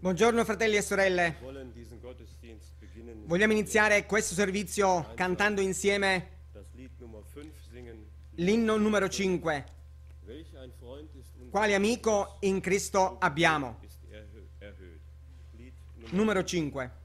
Buongiorno fratelli e sorelle. Vogliamo iniziare questo servizio cantando insieme l'inno numero 5. Quale amico in Cristo abbiamo? Er numero 5.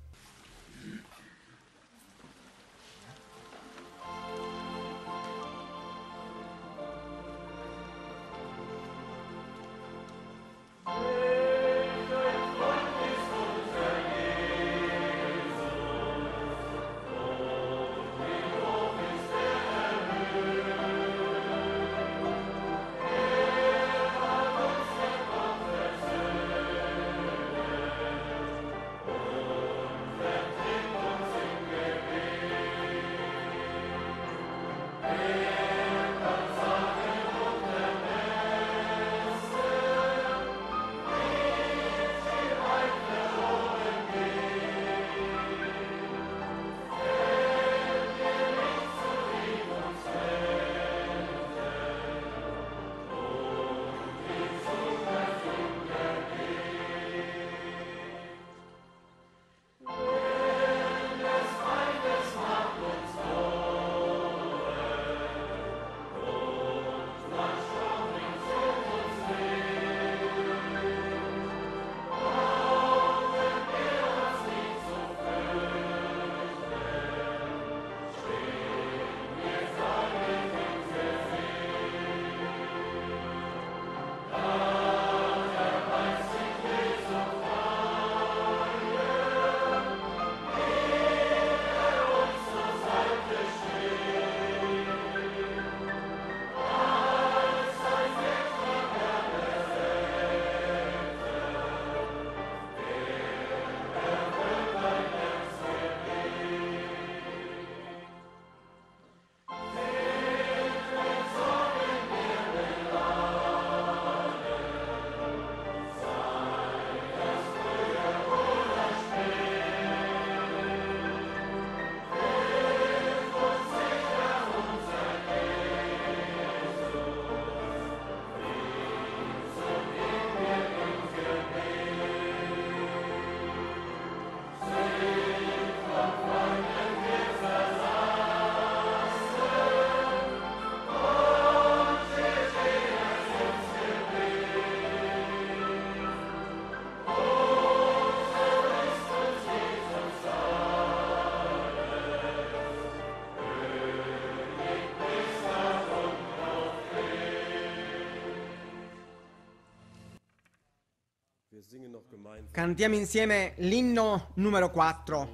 Cantiamo insieme l'inno numero 4.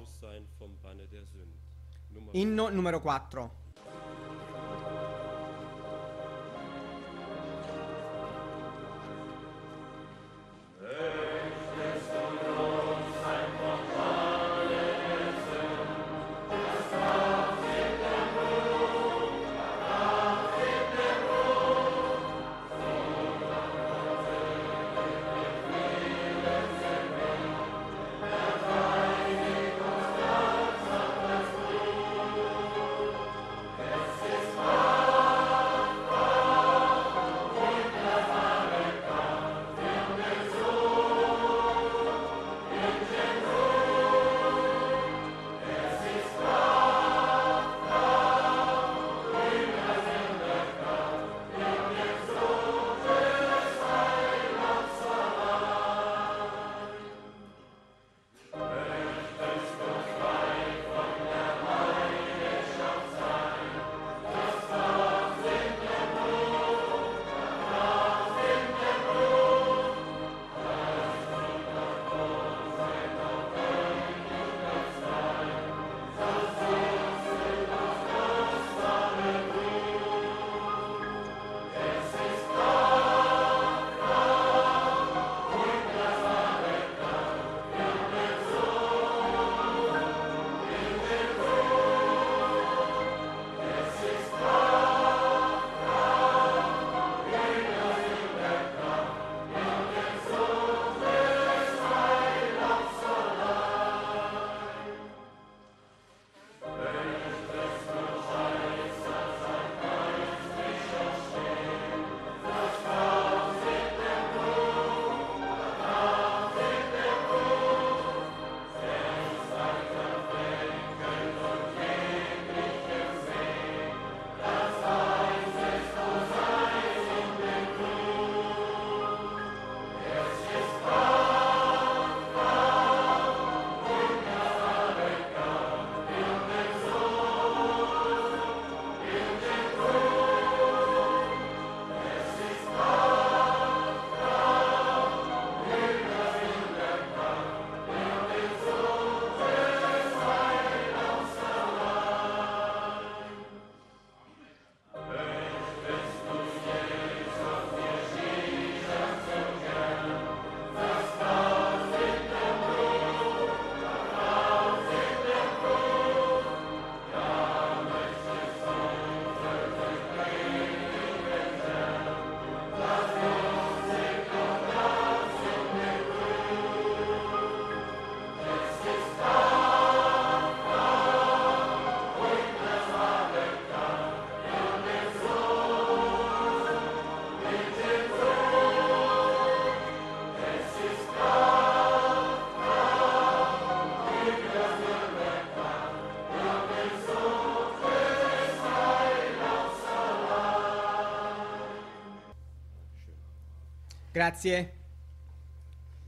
Inno numero 4. Grazie.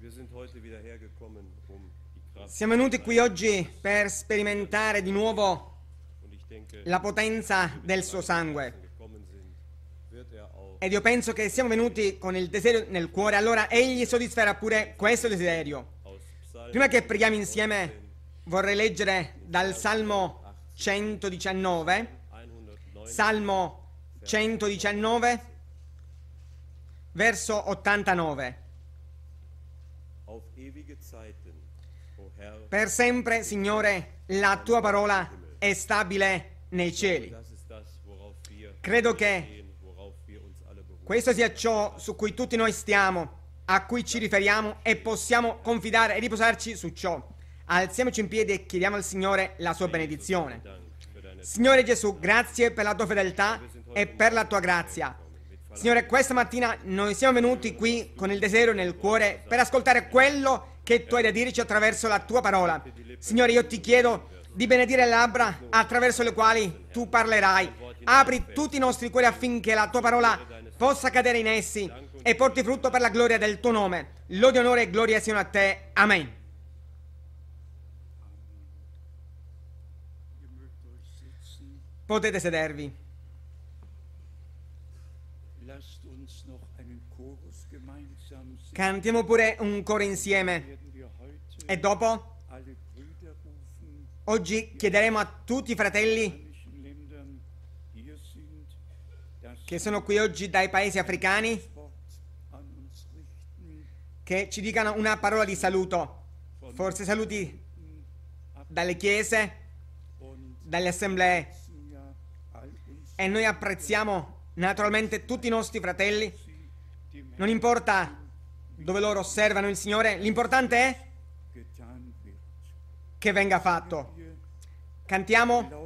Um siamo venuti qui oggi per sperimentare di nuovo la potenza del suo sangue. Er Ed io penso che siamo venuti con il desiderio nel cuore, allora egli soddisferà pure questo desiderio. Prima che preghiamo insieme, vorrei leggere dal Salmo 119, Salmo 119, verso 89. Per sempre, Signore, la tua parola è stabile nei cieli. Credo che questo sia ciò su cui tutti noi stiamo, a cui ci riferiamo e possiamo confidare e riposarci su ciò. Alziamoci in piedi e chiediamo al Signore la sua benedizione. Signore Gesù, grazie per la tua fedeltà e per la tua grazia. Signore, questa mattina noi siamo venuti qui con il desiderio nel cuore per ascoltare quello che tu hai da dirci attraverso la tua parola. Signore, io ti chiedo di benedire le labbra attraverso le quali tu parlerai. Apri tutti i nostri cuori affinché la tua parola possa cadere in essi e porti frutto per la gloria del tuo nome. Lode, onore e gloria siano a te. Amen. Potete sedervi. Cantiamo pure un coro insieme. E dopo? Oggi chiederemo a tutti i fratelli che sono qui oggi dai paesi africani che ci dicano una parola di saluto. Forse saluti dalle chiese, dalle assemblee. E noi apprezziamo naturalmente tutti i nostri fratelli. Non importa dove loro osservano il Signore, l'importante è che venga fatto. Cantiamo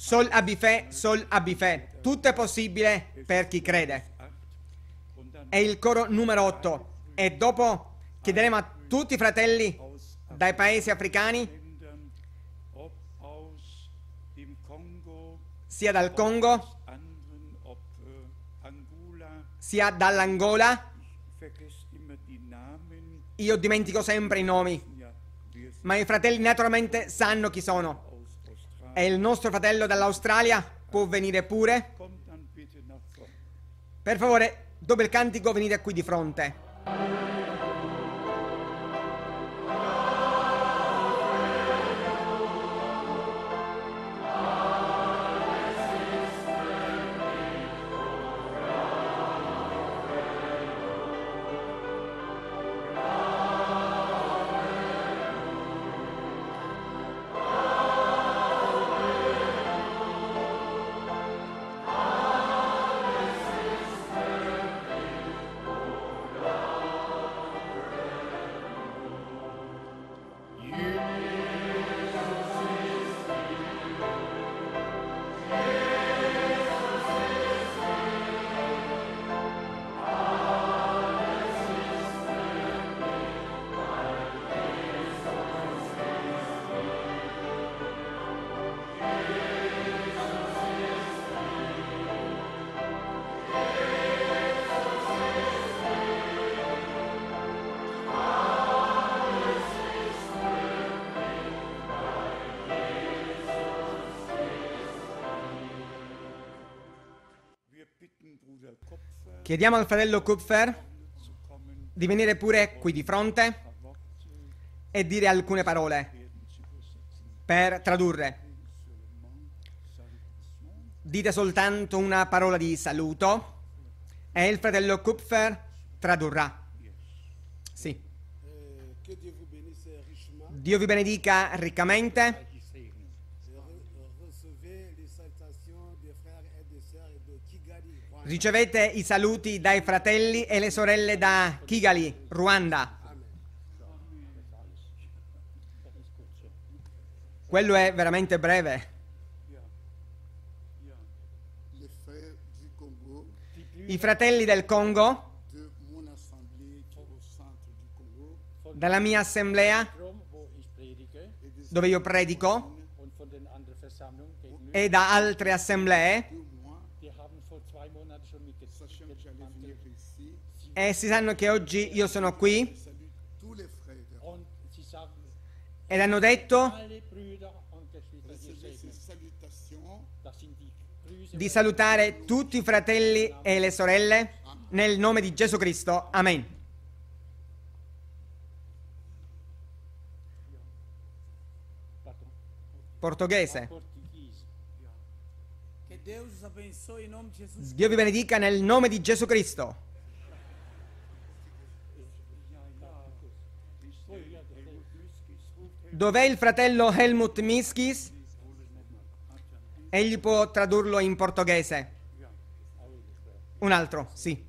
Sol abbi fe, sol abbi fe. Tutto è possibile per chi crede. È il coro numero 8 e dopo chiederemo a tutti i fratelli dai paesi africani sia dal Congo sia dall'Angola. Io dimentico sempre i nomi, ma i fratelli naturalmente sanno chi sono. E il nostro fratello dall'Australia può venire pure. Per favore, dopo il cantico venite qui di fronte. Chiediamo al fratello Kupfer di venire pure qui di fronte e dire alcune parole per tradurre. Dite soltanto una parola di saluto e il fratello Kupfer tradurrà. Sì. Eh, Dio vi benedica riccamente. Ricevete i saluti dai fratelli e le sorelle da Kigali, Ruanda. Quello è veramente breve. I fratelli del Congo, dalla mia assemblea, dove io predico, e da altre assemblee, Essi eh, sanno che oggi io sono qui ed hanno detto di salutare tutti i fratelli e le sorelle nel nome di Gesù Cristo. Amen. Portoghese. Dio vi benedica nel nome di Gesù Cristo. Dov'è il fratello Helmut Miskis? Egli può tradurlo in portoghese. Un altro, sì.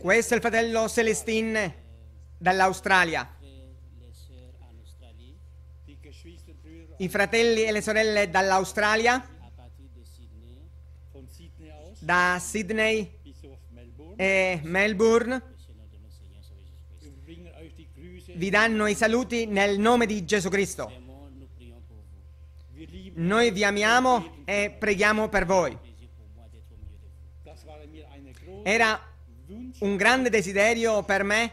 Questo è il fratello Celestin dall'Australia. I fratelli e le sorelle dall'Australia, da Sydney e Melbourne vi danno i saluti nel nome di Gesù Cristo. Noi vi amiamo e preghiamo per voi. Era un grande desiderio per me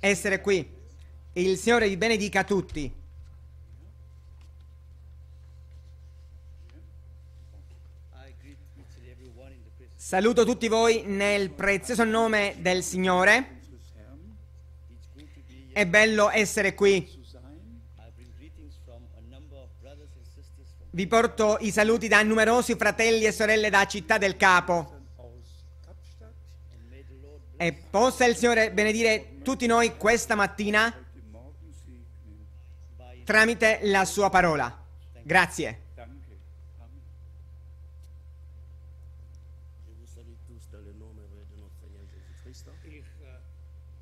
essere qui. Il Signore vi benedica a tutti. Saluto tutti voi nel prezioso nome del Signore. È bello essere qui. Vi porto i saluti da numerosi fratelli e sorelle da Città del Capo. E possa il Signore benedire tutti noi questa mattina tramite la sua parola. Grazie.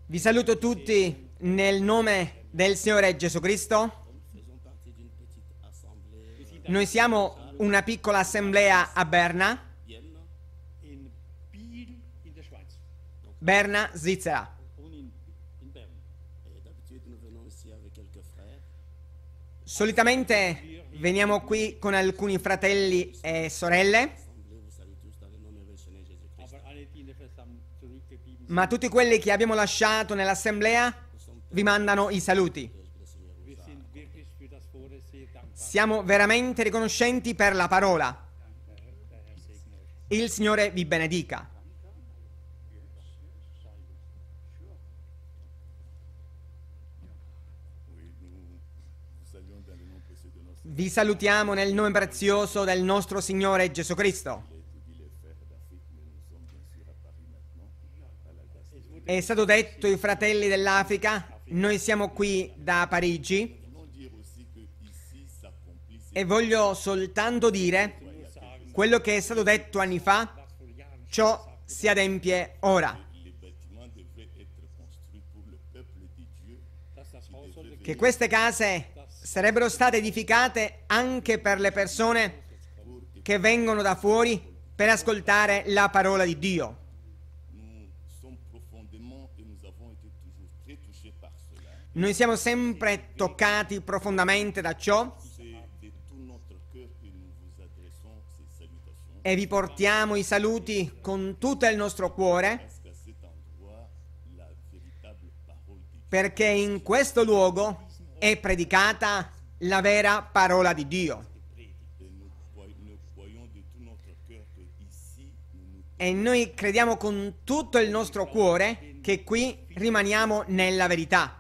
Vi saluto tutti nel nome del Signore Gesù Cristo, noi siamo una piccola assemblea a Berna, Berna, Svizzera. Solitamente veniamo qui con alcuni fratelli e sorelle, ma tutti quelli che abbiamo lasciato nell'assemblea vi mandano i saluti. Siamo veramente riconoscenti per la parola. Il Signore vi benedica. Vi salutiamo nel nome prezioso del nostro Signore Gesù Cristo. È stato detto i fratelli dell'Africa noi siamo qui da Parigi e voglio soltanto dire quello che è stato detto anni fa, ciò si adempie ora. Che queste case sarebbero state edificate anche per le persone che vengono da fuori per ascoltare la parola di Dio. Noi siamo sempre toccati profondamente da ciò e vi portiamo i saluti con tutto il nostro cuore perché in questo luogo è predicata la vera parola di Dio. E noi crediamo con tutto il nostro cuore che qui rimaniamo nella verità.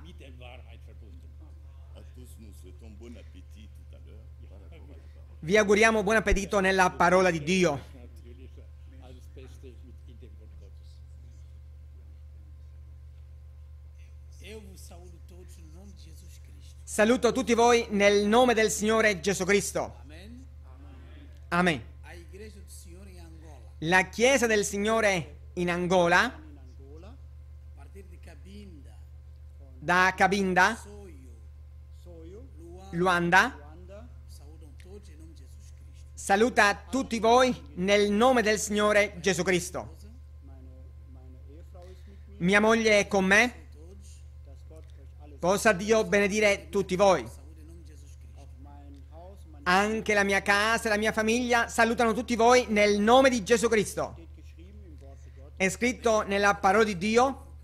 Vi auguriamo buon appetito nella parola di Dio. Saluto tutti voi nel nome del Signore Gesù Cristo. Amen. La Chiesa del Signore in Angola, da Cabinda, Luanda, Saluta tutti voi nel nome del Signore Gesù Cristo. Mia moglie è con me. Possa Dio benedire tutti voi. Anche la mia casa e la mia famiglia salutano tutti voi nel nome di Gesù Cristo. È scritto nella parola di Dio,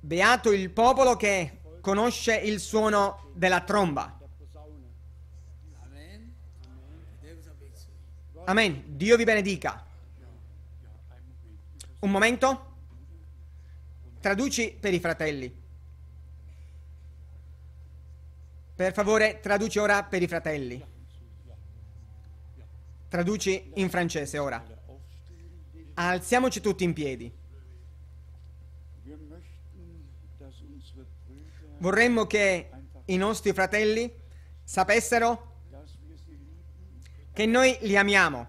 beato il popolo che conosce il suono della tromba. Amen. Dio vi benedica. Un momento. Traduci per i fratelli. Per favore, traduci ora per i fratelli. Traduci in francese ora. Alziamoci tutti in piedi. Vorremmo che i nostri fratelli sapessero che noi li amiamo,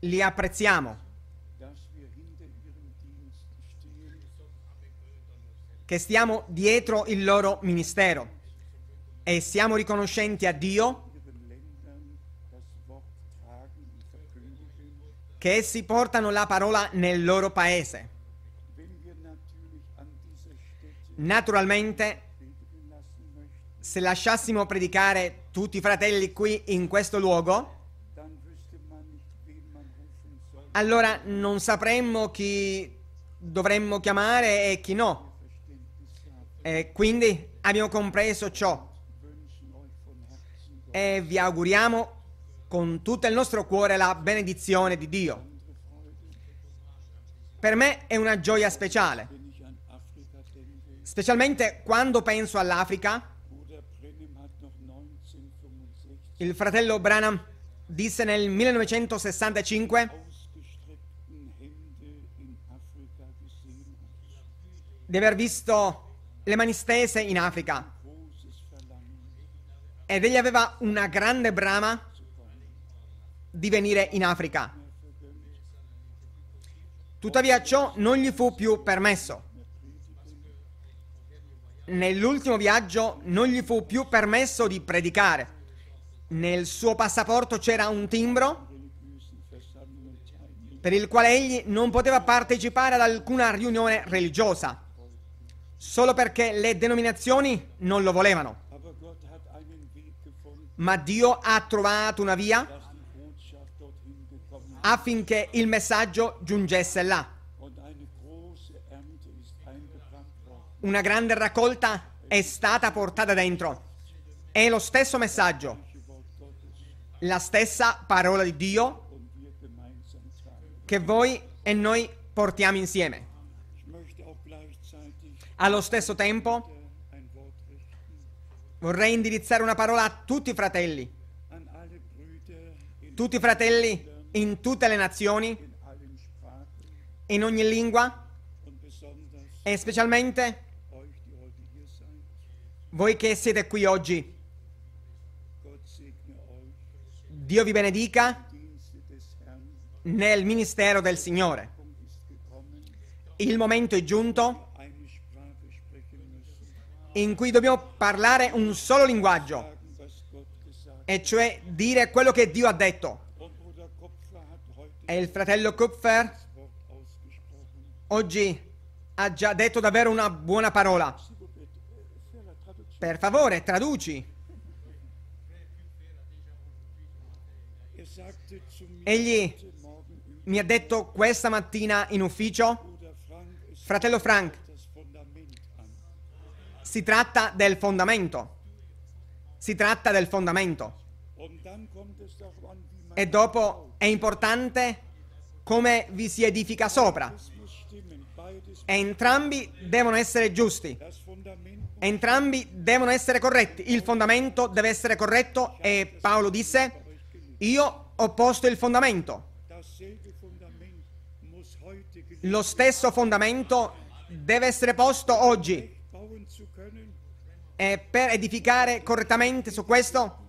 li apprezziamo, che stiamo dietro il loro ministero e siamo riconoscenti a Dio che essi portano la parola nel loro paese. Naturalmente se lasciassimo predicare tutti i fratelli qui in questo luogo, allora non sapremmo chi dovremmo chiamare e chi no. E quindi abbiamo compreso ciò e vi auguriamo con tutto il nostro cuore la benedizione di Dio. Per me è una gioia speciale, specialmente quando penso all'Africa il fratello Branham disse nel 1965 di aver visto le mani stese in Africa ed egli aveva una grande brama di venire in Africa. Tuttavia ciò non gli fu più permesso. Nell'ultimo viaggio non gli fu più permesso di predicare. Nel suo passaporto c'era un timbro per il quale egli non poteva partecipare ad alcuna riunione religiosa, solo perché le denominazioni non lo volevano. Ma Dio ha trovato una via affinché il messaggio giungesse là. Una grande raccolta è stata portata dentro. È lo stesso messaggio la stessa parola di Dio che voi e noi portiamo insieme. Allo stesso tempo vorrei indirizzare una parola a tutti i fratelli, tutti i fratelli in tutte le nazioni, in ogni lingua e specialmente voi che siete qui oggi. Dio vi benedica nel ministero del Signore. Il momento è giunto in cui dobbiamo parlare un solo linguaggio, e cioè dire quello che Dio ha detto. E il fratello Kupfer oggi ha già detto davvero una buona parola. Per favore, traduci. Egli mi ha detto questa mattina in ufficio, fratello Frank, si tratta del fondamento. Si tratta del fondamento. E dopo è importante come vi si edifica sopra. E entrambi devono essere giusti. Entrambi devono essere corretti. Il fondamento deve essere corretto e Paolo disse, io ho posto il fondamento. Lo stesso fondamento deve essere posto oggi. E per edificare correttamente su questo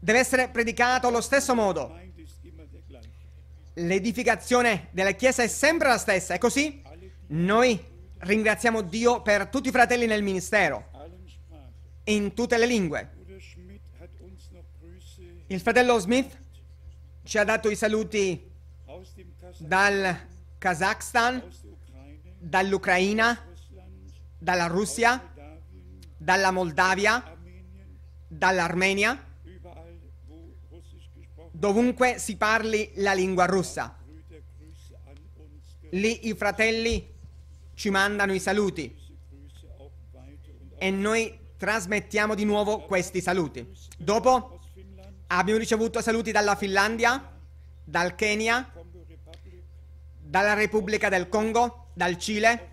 deve essere predicato allo stesso modo. L'edificazione della Chiesa è sempre la stessa, è così? Noi ringraziamo Dio per tutti i fratelli nel ministero, in tutte le lingue. Il fratello Smith ci ha dato i saluti dal Kazakhstan, dall'Ucraina, dalla Russia, dalla Moldavia, dall'Armenia, dovunque si parli la lingua russa. Lì i fratelli ci mandano i saluti e noi trasmettiamo di nuovo questi saluti. Dopo Abbiamo ricevuto saluti dalla Finlandia, dal Kenya, dalla Repubblica del Congo, dal Cile.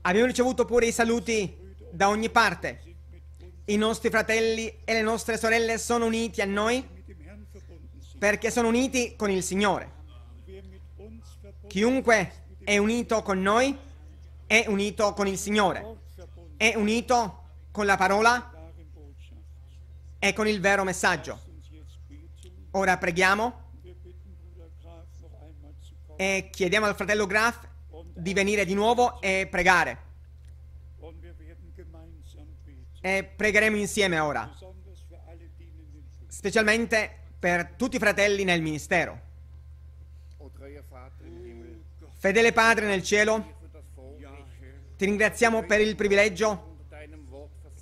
Abbiamo ricevuto pure i saluti da ogni parte. I nostri fratelli e le nostre sorelle sono uniti a noi perché sono uniti con il Signore. Chiunque è unito con noi è unito con il Signore, è unito con la parola e con il vero messaggio. Ora preghiamo e chiediamo al fratello Graf di venire di nuovo e pregare. E pregheremo insieme ora, specialmente per tutti i fratelli nel ministero. Fedele Padre nel cielo, ti ringraziamo per il privilegio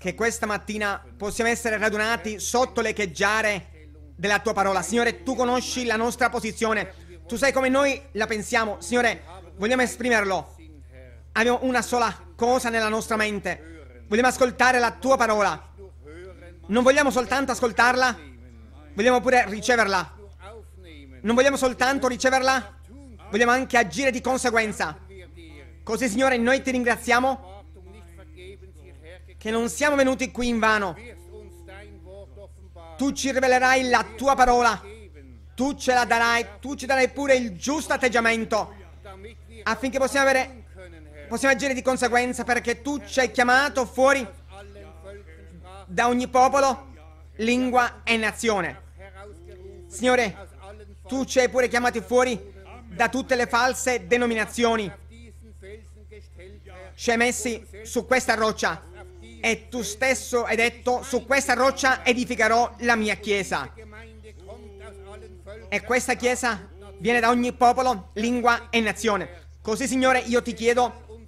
che questa mattina possiamo essere radunati sotto l'echeggiare della tua parola. Signore, tu conosci la nostra posizione, tu sai come noi la pensiamo. Signore, vogliamo esprimerlo. Abbiamo una sola cosa nella nostra mente. Vogliamo ascoltare la tua parola. Non vogliamo soltanto ascoltarla, vogliamo pure riceverla. Non vogliamo soltanto riceverla, vogliamo anche agire di conseguenza. Così, Signore, noi ti ringraziamo che non siamo venuti qui in vano. Tu ci rivelerai la tua parola, tu ce la darai, tu ci darai pure il giusto atteggiamento, affinché possiamo, avere, possiamo agire di conseguenza, perché tu ci hai chiamato fuori da ogni popolo, lingua e nazione. Signore, tu ci hai pure chiamati fuori da tutte le false denominazioni. Ci hai messi su questa roccia e tu stesso hai detto su questa roccia edificherò la mia chiesa. E questa chiesa viene da ogni popolo, lingua e nazione. Così Signore io ti chiedo,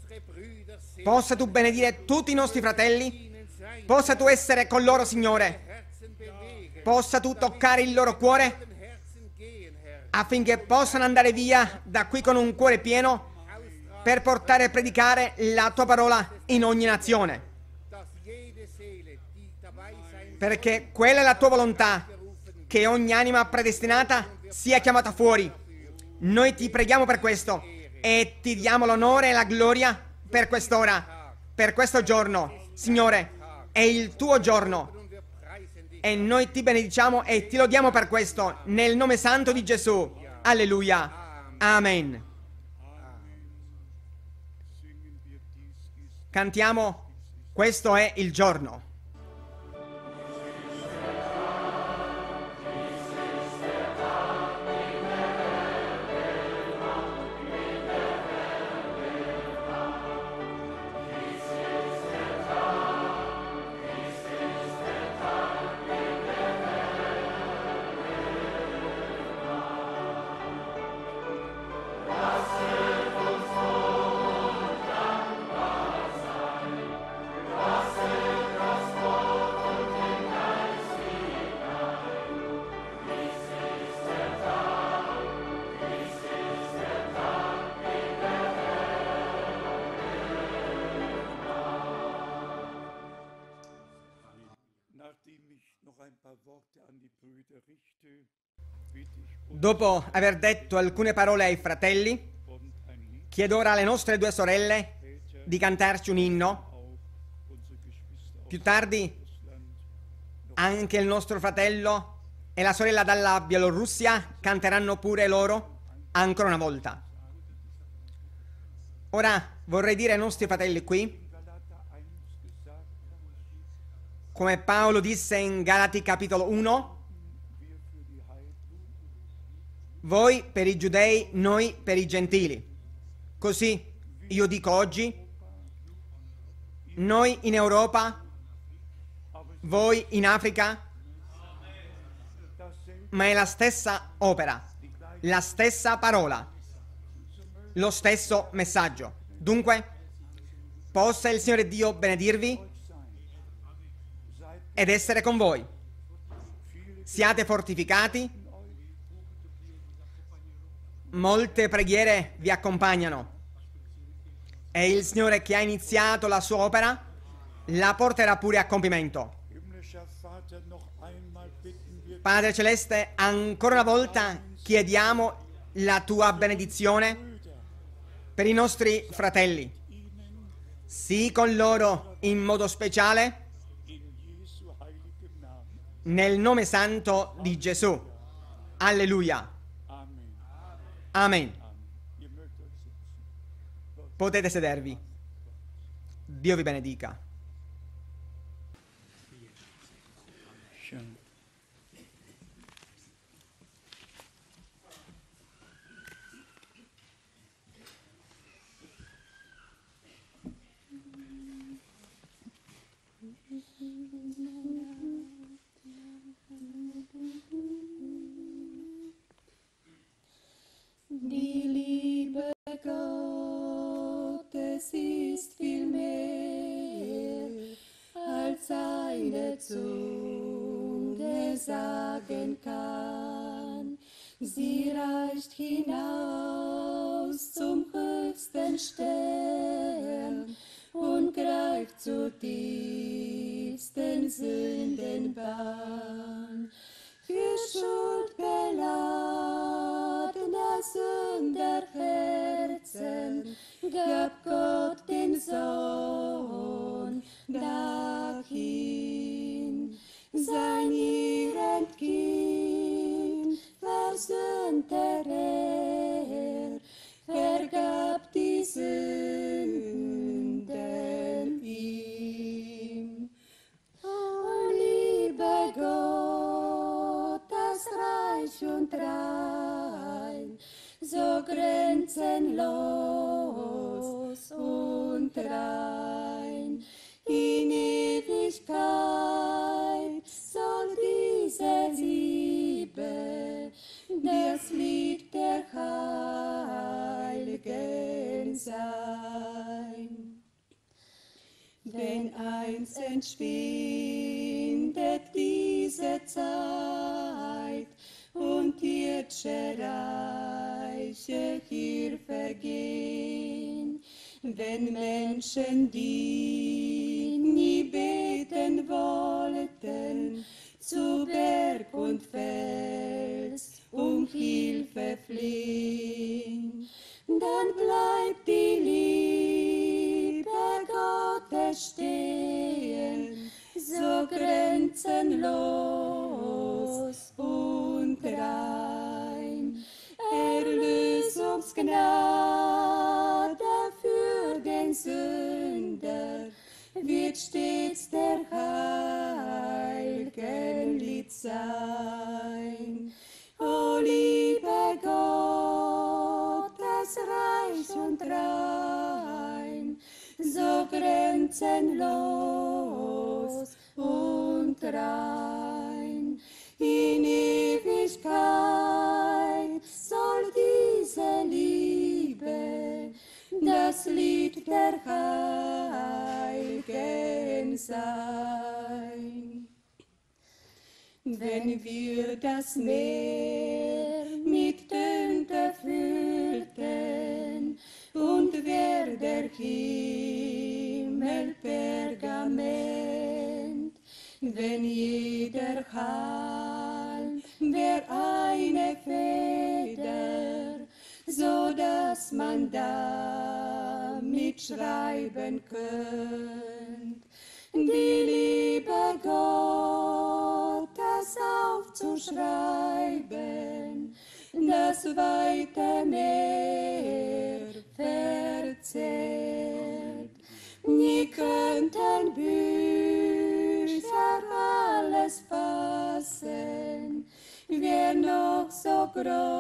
possa tu benedire tutti i nostri fratelli, possa tu essere con loro Signore, possa tu toccare il loro cuore affinché possano andare via da qui con un cuore pieno per portare e predicare la tua parola in ogni nazione. Perché quella è la tua volontà, che ogni anima predestinata sia chiamata fuori. Noi ti preghiamo per questo e ti diamo l'onore e la gloria per quest'ora, per questo giorno. Signore, è il tuo giorno e noi ti benediciamo e ti lodiamo per questo, nel nome santo di Gesù. Alleluia. Amen. Cantiamo, questo è il giorno. Dopo aver detto alcune parole ai fratelli, chiedo ora alle nostre due sorelle di cantarci un inno. Più tardi anche il nostro fratello e la sorella dalla Bielorussia canteranno pure loro ancora una volta. Ora vorrei dire ai nostri fratelli qui, come Paolo disse in Galati capitolo 1, voi per i giudei, noi per i gentili. Così io dico oggi, noi in Europa, voi in Africa, ma è la stessa opera, la stessa parola, lo stesso messaggio. Dunque, possa il Signore Dio benedirvi ed essere con voi. Siate fortificati Molte preghiere vi accompagnano e il Signore che ha iniziato la sua opera la porterà pure a compimento. Padre Celeste, ancora una volta chiediamo la tua benedizione per i nostri fratelli. Sii con loro in modo speciale nel nome santo di Gesù. Alleluia. Amen. Potete sedervi. Dio vi benedica. Gottes ist viel mehr, als eine Zunge sagen kann. Sie reicht hinaus zum höchsten Stern und greift zur tiefsten Sündenbahn. Für Schuld belastet. Herzen der Herzen gab Gott den Sohn dahin, sein ihren Kind versöhnte Recht. den Menschen, die nie sein. O liebe Gottes reich und rein, so grenzenlos. wenn wir das Meer mit Tönte füllten und wär der Himmel Pergament, wenn jeder Halm wär eine Feder, so dass man damit schreiben könnte. Kuro.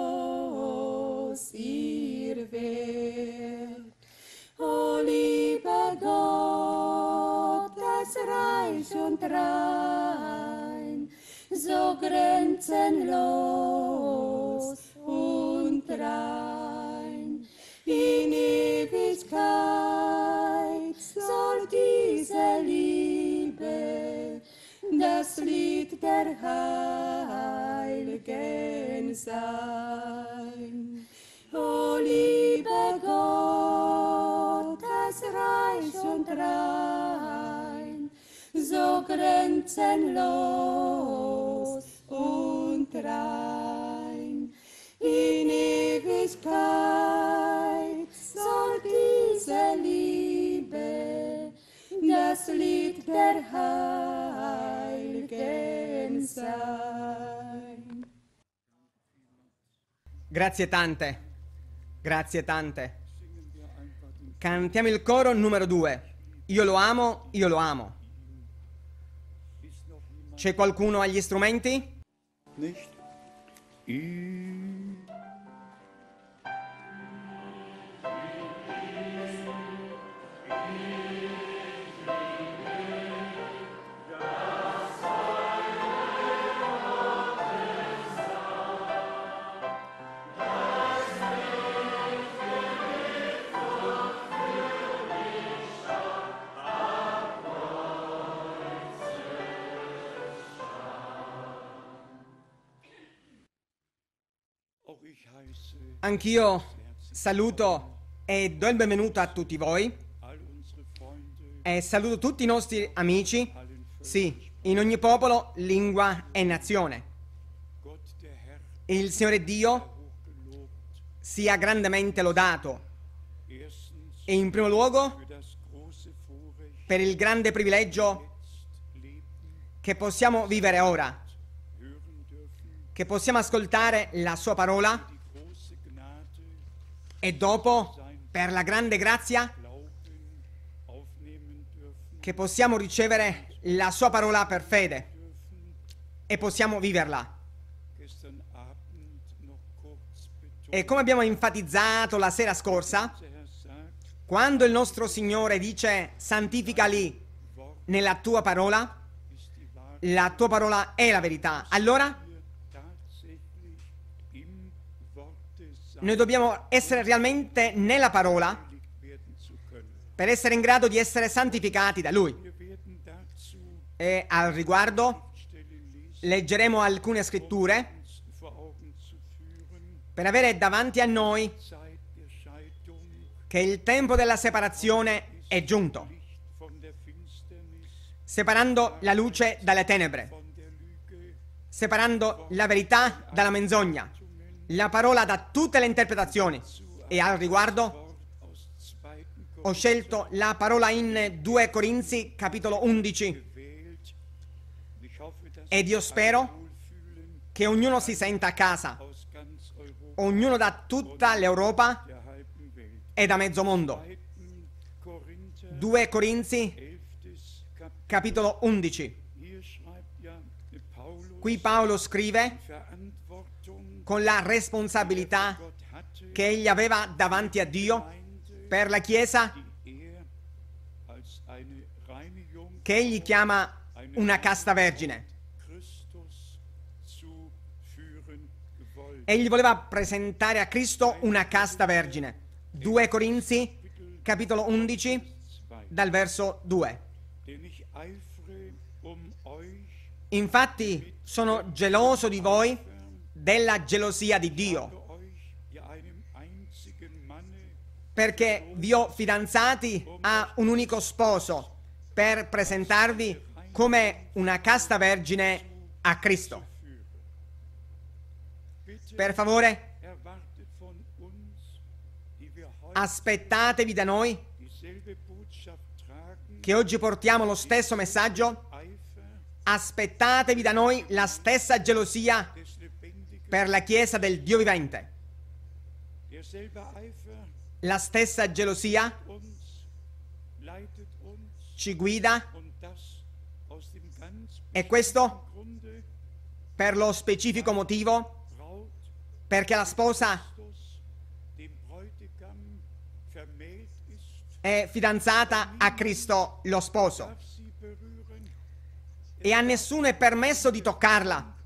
grenzenlos und rein. In Ewigkeit soll diese Liebe das Lied der Heiligen sein. Grazie tante, grazie tante. Cantiamo il coro numero due. Io lo amo, io lo amo. C'è qualcuno agli strumenti? Nicht. I... Anch'io saluto e do il benvenuto a tutti voi. E saluto tutti i nostri amici, sì, in ogni popolo, lingua e nazione. Il Signore Dio sia grandemente lodato. E in primo luogo per il grande privilegio che possiamo vivere ora, che possiamo ascoltare la sua parola e dopo, per la grande grazia, che possiamo ricevere la sua parola per fede e possiamo viverla. E come abbiamo enfatizzato la sera scorsa, quando il nostro Signore dice santificali nella tua parola, la tua parola è la verità. Allora Noi dobbiamo essere realmente nella parola per essere in grado di essere santificati da Lui. E al riguardo leggeremo alcune scritture per avere davanti a noi che il tempo della separazione è giunto, separando la luce dalle tenebre, separando la verità dalla menzogna, la parola da tutte le interpretazioni. E al riguardo ho scelto la parola in 2 Corinzi capitolo 11. Ed io spero che ognuno si senta a casa, ognuno da tutta l'Europa e da mezzo mondo. 2 Corinzi, capitolo 11. Qui Paolo scrive con la responsabilità che egli aveva davanti a Dio per la Chiesa, che egli chiama una casta vergine. Egli voleva presentare a Cristo una casta vergine. 2 Corinzi, capitolo 11, dal verso 2. Infatti sono geloso di voi della gelosia di Dio. Perché vi ho fidanzati a un unico sposo per presentarvi come una casta vergine a Cristo. Per favore, aspettatevi da noi che oggi portiamo lo stesso messaggio. Aspettatevi da noi la stessa gelosia per la Chiesa del Dio vivente. La stessa gelosia ci guida e questo per lo specifico motivo perché la sposa è fidanzata a Cristo lo sposo e a nessuno è permesso di toccarla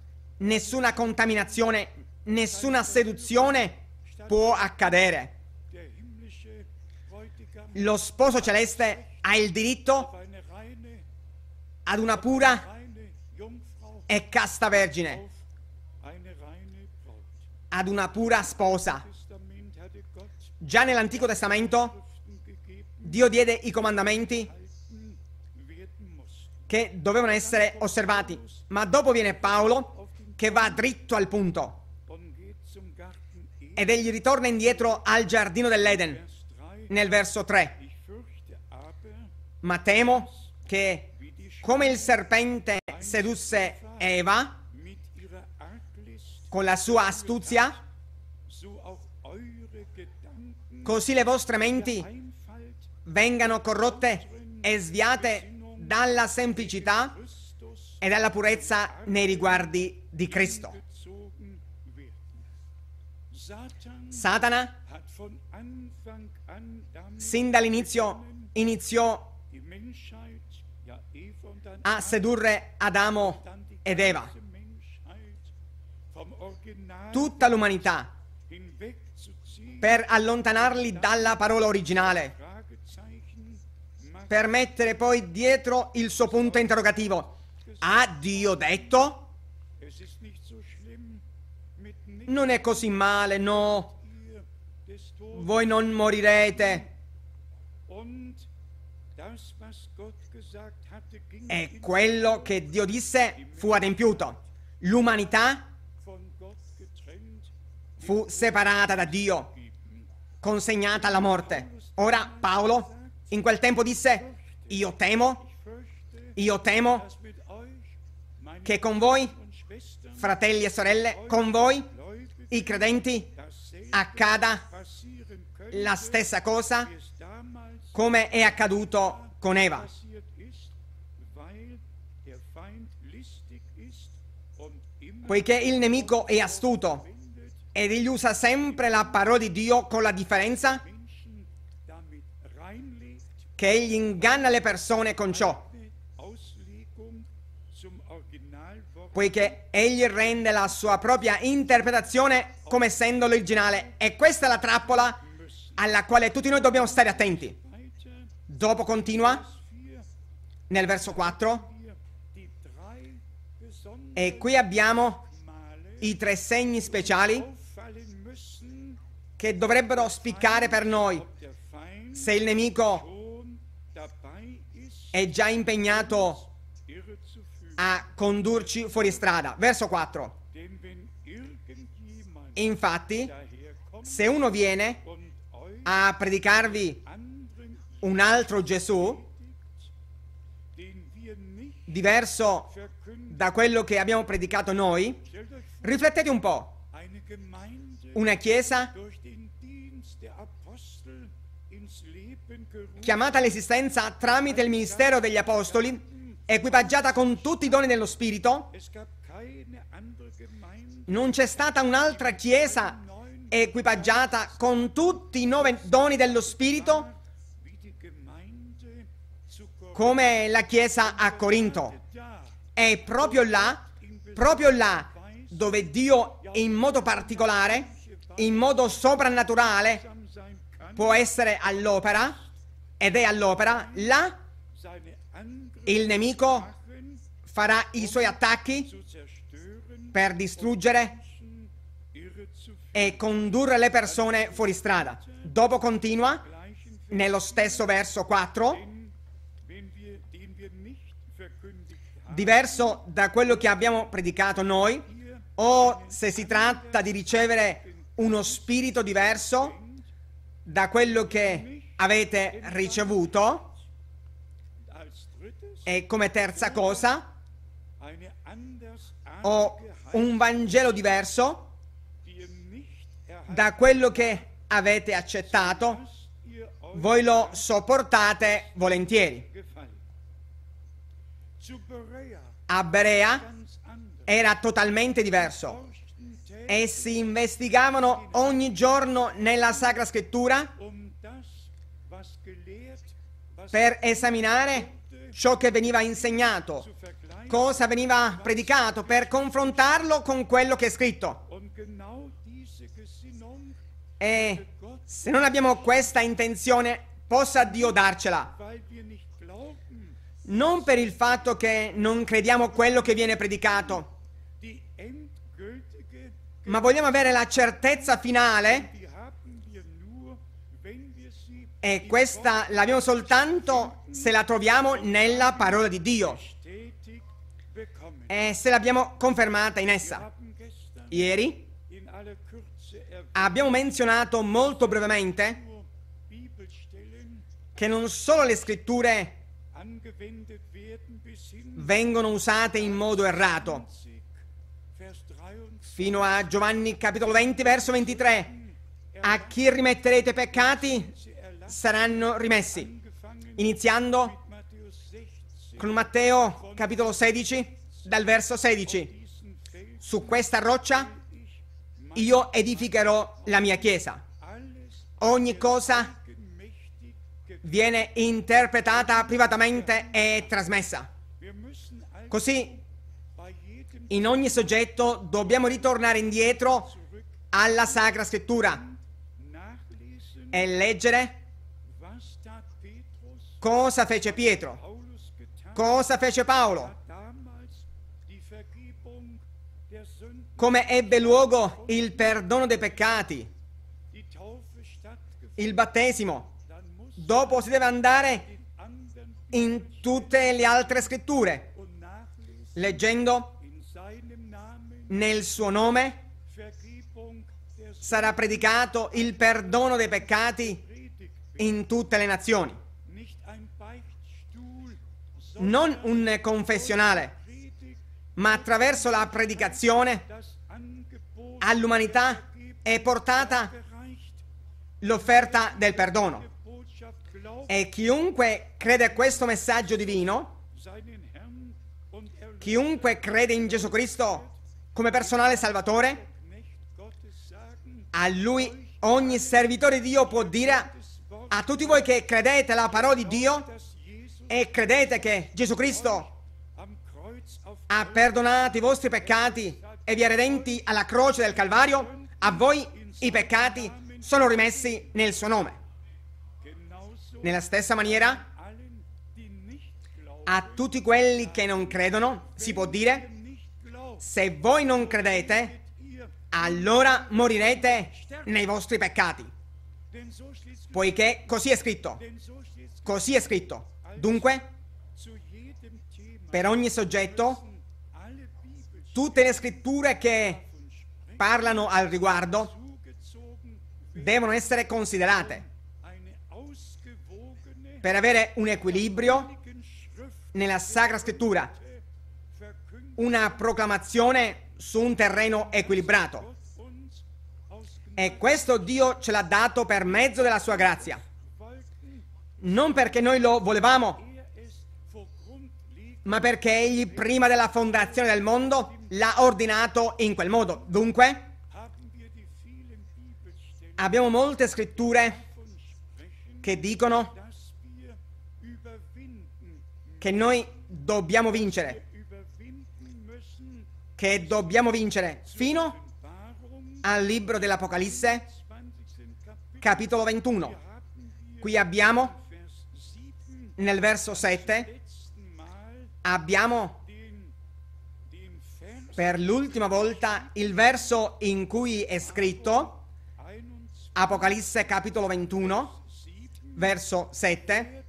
nessuna contaminazione, nessuna seduzione può accadere. Lo sposo celeste ha il diritto ad una pura e casta vergine, ad una pura sposa. Già nell'Antico Testamento Dio diede i comandamenti che dovevano essere osservati, ma dopo viene Paolo che va dritto al punto. Ed egli ritorna indietro al giardino dell'Eden, nel verso 3. Ma temo che come il serpente sedusse Eva con la sua astuzia, così le vostre menti vengano corrotte e sviate dalla semplicità e dalla purezza nei riguardi di Cristo. Satana sin dall'inizio iniziò a sedurre Adamo ed Eva. Tutta l'umanità per allontanarli dalla parola originale, per mettere poi dietro il suo punto interrogativo. Ha Dio detto? Non è così male, no. Voi non morirete. E quello che Dio disse fu adempiuto. L'umanità fu separata da Dio, consegnata alla morte. Ora Paolo in quel tempo disse, io temo, io temo che con voi, fratelli e sorelle, con voi i credenti accada la stessa cosa come è accaduto con Eva. Poiché il nemico è astuto ed egli usa sempre la parola di Dio con la differenza che egli inganna le persone con ciò. poiché egli rende la sua propria interpretazione come essendo l'originale. E questa è la trappola alla quale tutti noi dobbiamo stare attenti. Dopo continua nel verso 4. E qui abbiamo i tre segni speciali che dovrebbero spiccare per noi. Se il nemico è già impegnato a condurci fuori strada. Verso 4. Infatti, se uno viene a predicarvi un altro Gesù, diverso da quello che abbiamo predicato noi, riflettete un po'. Una chiesa chiamata all'esistenza tramite il ministero degli apostoli equipaggiata con tutti i doni dello Spirito, non c'è stata un'altra chiesa equipaggiata con tutti i nove doni dello Spirito come la chiesa a Corinto. È proprio là, proprio là dove Dio in modo particolare, in modo soprannaturale, può essere all'opera ed è all'opera, là il nemico farà i suoi attacchi per distruggere e condurre le persone fuori strada. Dopo continua nello stesso verso 4, diverso da quello che abbiamo predicato noi, o se si tratta di ricevere uno spirito diverso da quello che avete ricevuto, e come terza cosa, ho un Vangelo diverso da quello che avete accettato, voi lo sopportate volentieri. A Berea era totalmente diverso. Essi investigavano ogni giorno nella Sacra Scrittura um per esaminare ciò che veniva insegnato, cosa veniva predicato, per confrontarlo con quello che è scritto. E se non abbiamo questa intenzione, possa Dio darcela. Non per il fatto che non crediamo quello che viene predicato, ma vogliamo avere la certezza finale e questa l'abbiamo soltanto se la troviamo nella parola di Dio e se l'abbiamo confermata in essa. Ieri abbiamo menzionato molto brevemente che non solo le scritture vengono usate in modo errato, fino a Giovanni capitolo 20 verso 23, a chi rimetterete i peccati saranno rimessi. Iniziando con Matteo capitolo 16 dal verso 16. Su questa roccia io edificherò la mia chiesa. Ogni cosa viene interpretata privatamente e trasmessa. Così in ogni soggetto dobbiamo ritornare indietro alla Sacra Scrittura e leggere Cosa fece Pietro? Cosa fece Paolo? Come ebbe luogo il perdono dei peccati? Il battesimo. Dopo si deve andare in tutte le altre scritture, leggendo nel suo nome sarà predicato il perdono dei peccati in tutte le nazioni non un confessionale, ma attraverso la predicazione all'umanità è portata l'offerta del perdono. E chiunque crede a questo messaggio divino, chiunque crede in Gesù Cristo come personale salvatore, a lui ogni servitore di Dio può dire a tutti voi che credete alla parola di Dio, e credete che Gesù Cristo ha perdonato i vostri peccati e vi ha redenti alla croce del Calvario, a voi i peccati sono rimessi nel suo nome. Nella stessa maniera, a tutti quelli che non credono, si può dire, se voi non credete, allora morirete nei vostri peccati. Poiché così è scritto. Così è scritto. Dunque, per ogni soggetto, tutte le scritture che parlano al riguardo devono essere considerate per avere un equilibrio nella Sacra Scrittura, una proclamazione su un terreno equilibrato. E questo Dio ce l'ha dato per mezzo della sua grazia. Non perché noi lo volevamo, ma perché egli prima della fondazione del mondo l'ha ordinato in quel modo. Dunque, abbiamo molte scritture che dicono che noi dobbiamo vincere, che dobbiamo vincere fino al libro dell'Apocalisse, capitolo 21. Qui abbiamo nel verso 7 abbiamo per l'ultima volta il verso in cui è scritto Apocalisse capitolo 21 verso 7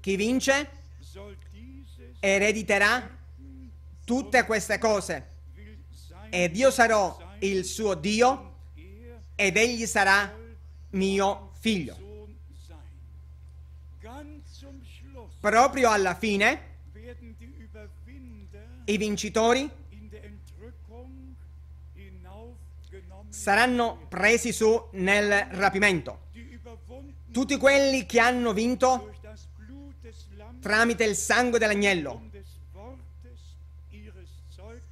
chi vince erediterà tutte queste cose ed io sarò il suo Dio ed egli sarà mio figlio proprio alla fine, i vincitori saranno presi su nel rapimento. Tutti quelli che hanno vinto tramite il sangue dell'agnello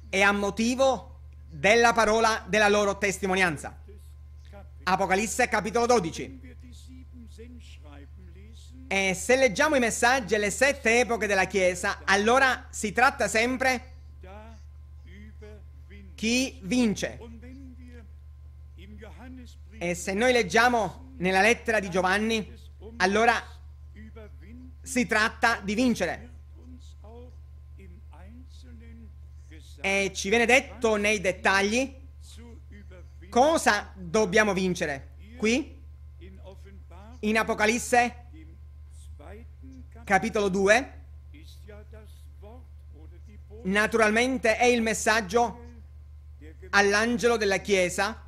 e a motivo della parola della loro testimonianza. Apocalisse capitolo 12. E se leggiamo i messaggi alle sette epoche della Chiesa, allora si tratta sempre chi vince. E se noi leggiamo nella lettera di Giovanni, allora si tratta di vincere. E ci viene detto nei dettagli cosa dobbiamo vincere. Qui, in Apocalisse capitolo 2, naturalmente è il messaggio all'angelo della Chiesa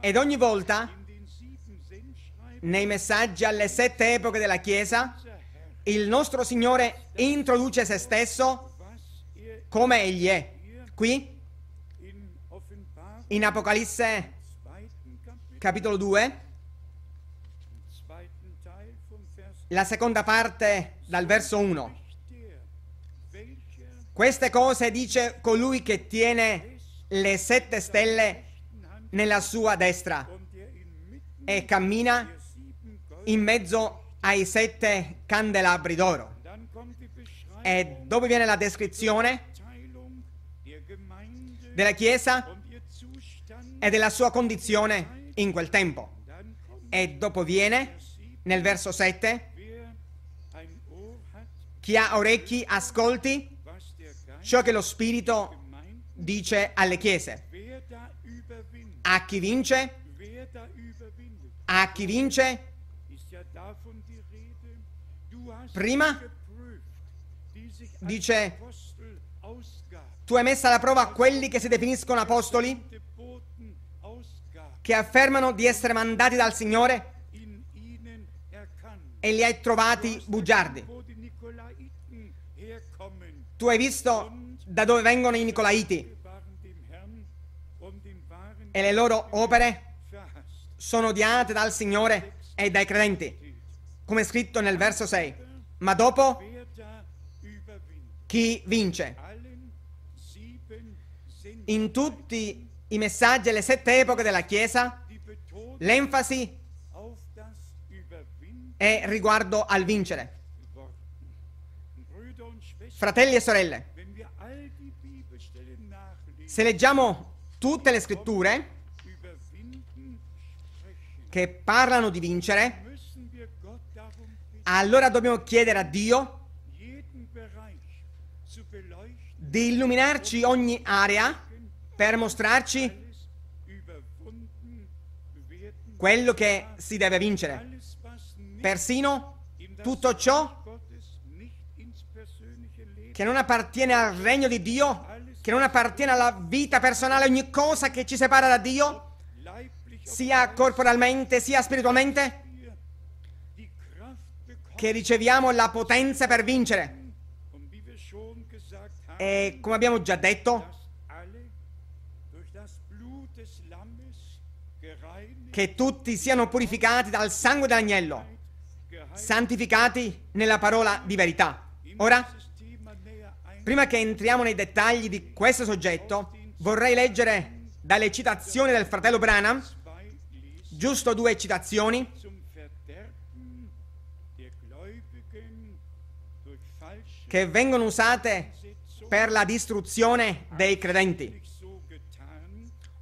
ed ogni volta nei messaggi alle sette epoche della Chiesa il nostro Signore introduce se stesso come Egli è. Qui in Apocalisse capitolo 2 la seconda parte dal verso 1. Queste cose dice colui che tiene le sette stelle nella sua destra e cammina in mezzo ai sette candelabri d'oro. E dopo viene la descrizione della Chiesa e della sua condizione in quel tempo. E dopo viene, nel verso 7, chi ha orecchi, ascolti ciò che lo Spirito dice alle chiese. A chi vince? A chi vince? Prima dice, tu hai messo alla prova quelli che si definiscono apostoli, che affermano di essere mandati dal Signore e li hai trovati bugiardi. Tu hai visto da dove vengono i Nicolaiti e le loro opere sono odiate dal Signore e dai credenti, come scritto nel verso 6. Ma dopo chi vince? In tutti i messaggi alle sette epoche della Chiesa, l'enfasi è riguardo al vincere. Fratelli e sorelle, se leggiamo tutte le scritture che parlano di vincere, allora dobbiamo chiedere a Dio di illuminarci ogni area per mostrarci quello che si deve vincere. Persino tutto ciò che che non appartiene al regno di Dio, che non appartiene alla vita personale, ogni cosa che ci separa da Dio, sia corporalmente sia spiritualmente, che riceviamo la potenza per vincere. E come abbiamo già detto, che tutti siano purificati dal sangue dell'agnello, santificati nella parola di verità. Ora, Prima che entriamo nei dettagli di questo soggetto, vorrei leggere dalle citazioni del fratello Branham, giusto due citazioni. che vengono usate per la distruzione dei credenti,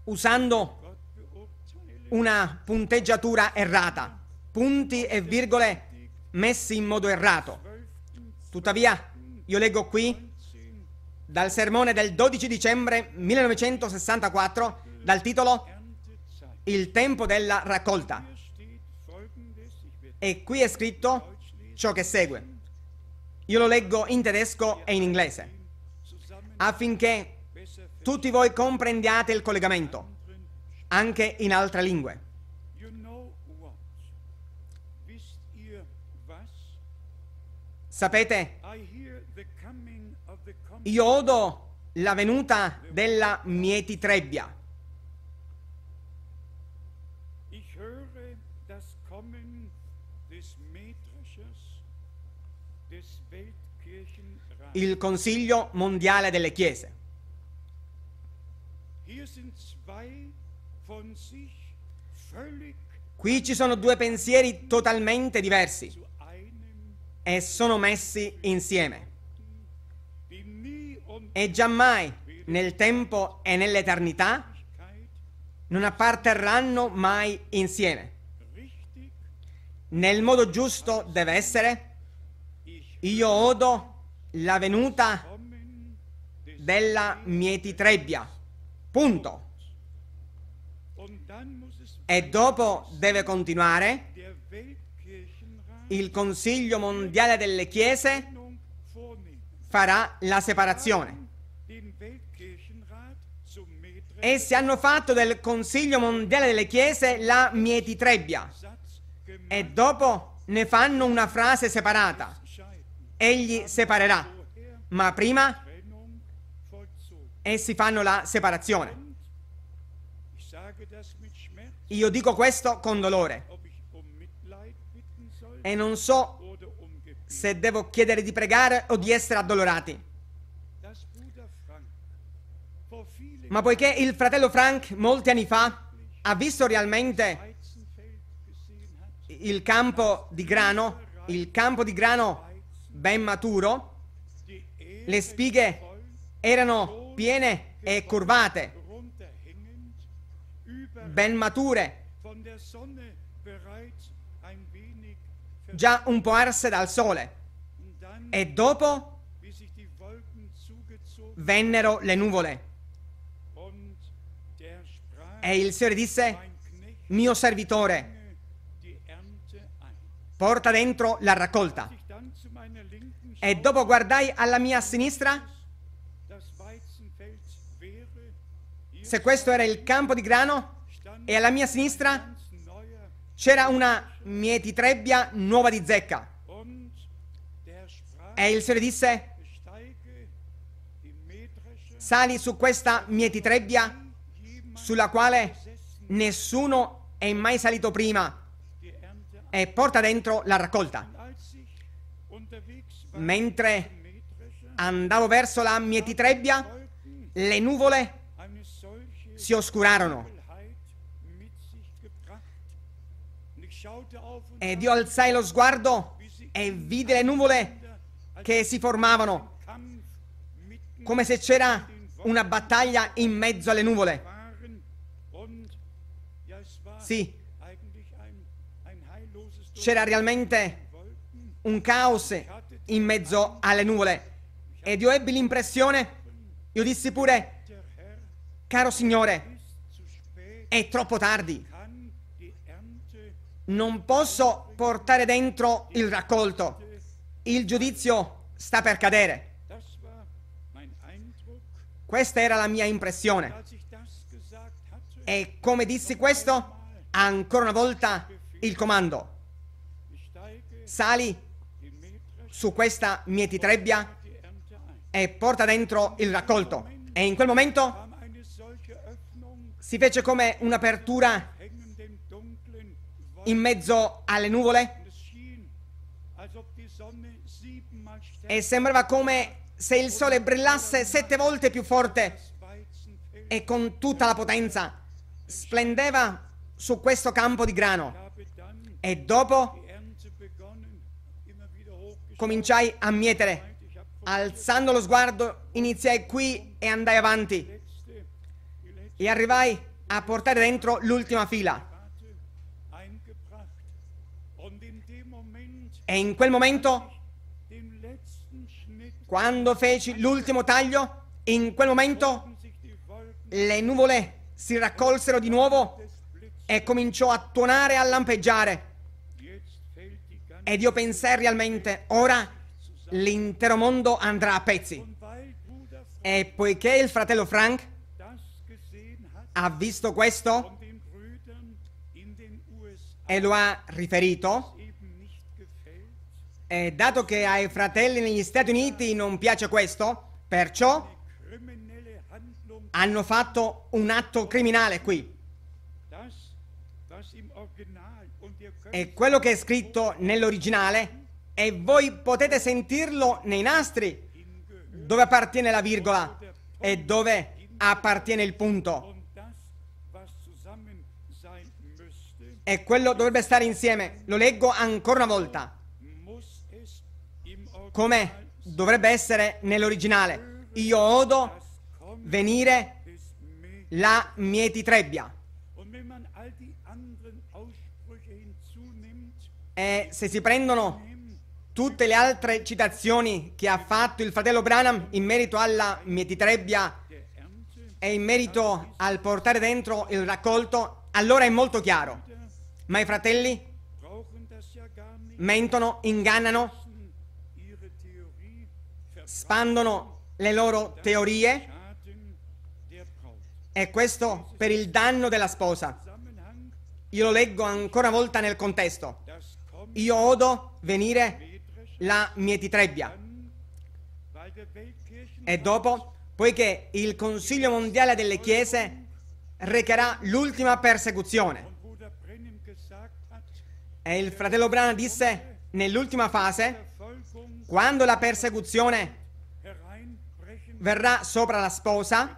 usando una punteggiatura errata, punti e virgole messi in modo errato. Tuttavia, io leggo qui dal sermone del 12 dicembre 1964 dal titolo Il tempo della raccolta. E qui è scritto ciò che segue. Io lo leggo in tedesco e in inglese affinché tutti voi comprendiate il collegamento anche in altre lingue. Sapete io odo la venuta della mietitrebbia. Il Consiglio Mondiale delle Chiese. Qui ci sono due pensieri totalmente diversi e sono messi insieme e giammai nel tempo e nell'eternità non apparterranno mai insieme. Nel modo giusto deve essere, io odo la venuta della mietitrebbia. Punto. E dopo deve continuare il Consiglio Mondiale delle Chiese farà la separazione. Essi hanno fatto del Consiglio Mondiale delle Chiese la mietitrebbia e dopo ne fanno una frase separata. Egli separerà, ma prima essi fanno la separazione. Io dico questo con dolore um e non so um se devo chiedere di pregare o di essere addolorati. Ma poiché il fratello Frank molti anni fa ha visto realmente il campo di grano, il campo di grano ben maturo, le spighe erano piene e curvate, ben mature, già un po' arse dal sole. E dopo vennero le nuvole. E il Signore disse, mio servitore, porta dentro la raccolta. E dopo guardai alla mia sinistra, se questo era il campo di grano, e alla mia sinistra c'era una mietitrebbia nuova di zecca. E il Signore disse, sali su questa mietitrebbia sulla quale nessuno è mai salito prima e porta dentro la raccolta. Mentre andavo verso la mietitrebbia, le nuvole si oscurarono. Ed io alzai lo sguardo e vidi le nuvole che si formavano, come se c'era una battaglia in mezzo alle nuvole. Sì, c'era realmente un caos in mezzo alle nuvole ed io ebbi l'impressione, io dissi pure, caro Signore, è troppo tardi, non posso portare dentro il raccolto, il giudizio sta per cadere. Questa era la mia impressione. E come dissi questo, Ancora una volta il comando. Sali su questa mietitrebbia e porta dentro il raccolto. E in quel momento si fece come un'apertura in mezzo alle nuvole e sembrava come se il sole brillasse sette volte più forte e con tutta la potenza. Splendeva su questo campo di grano e dopo cominciai a mietere. Alzando lo sguardo iniziai qui e andai avanti e arrivai a portare dentro l'ultima fila. E in quel momento, quando feci l'ultimo taglio, in quel momento le nuvole si raccolsero di nuovo e cominciò a tuonare e a lampeggiare. Ed io pensai realmente, ora l'intero mondo andrà a pezzi. E poiché il fratello Frank ha visto questo e lo ha riferito, e dato che ai fratelli negli Stati Uniti non piace questo, perciò hanno fatto un atto criminale qui. è quello che è scritto nell'originale e voi potete sentirlo nei nastri dove appartiene la virgola e dove appartiene il punto. E quello dovrebbe stare insieme. Lo leggo ancora una volta. Come dovrebbe essere nell'originale. Io odo venire la mietitrebbia. eh, se si prendono tutte le altre citazioni che ha fatto il fratello Branham in merito alla mietitrebbia e in merito al portare dentro il raccolto, allora è molto chiaro. Ma i fratelli mentono, ingannano, spandono le loro teorie e questo per il danno della sposa. Io lo leggo ancora una volta nel contesto io odo venire la mietitrebbia. E dopo, poiché il Consiglio Mondiale delle Chiese recherà l'ultima persecuzione. E il fratello Brana disse, nell'ultima fase, quando la persecuzione verrà sopra la sposa,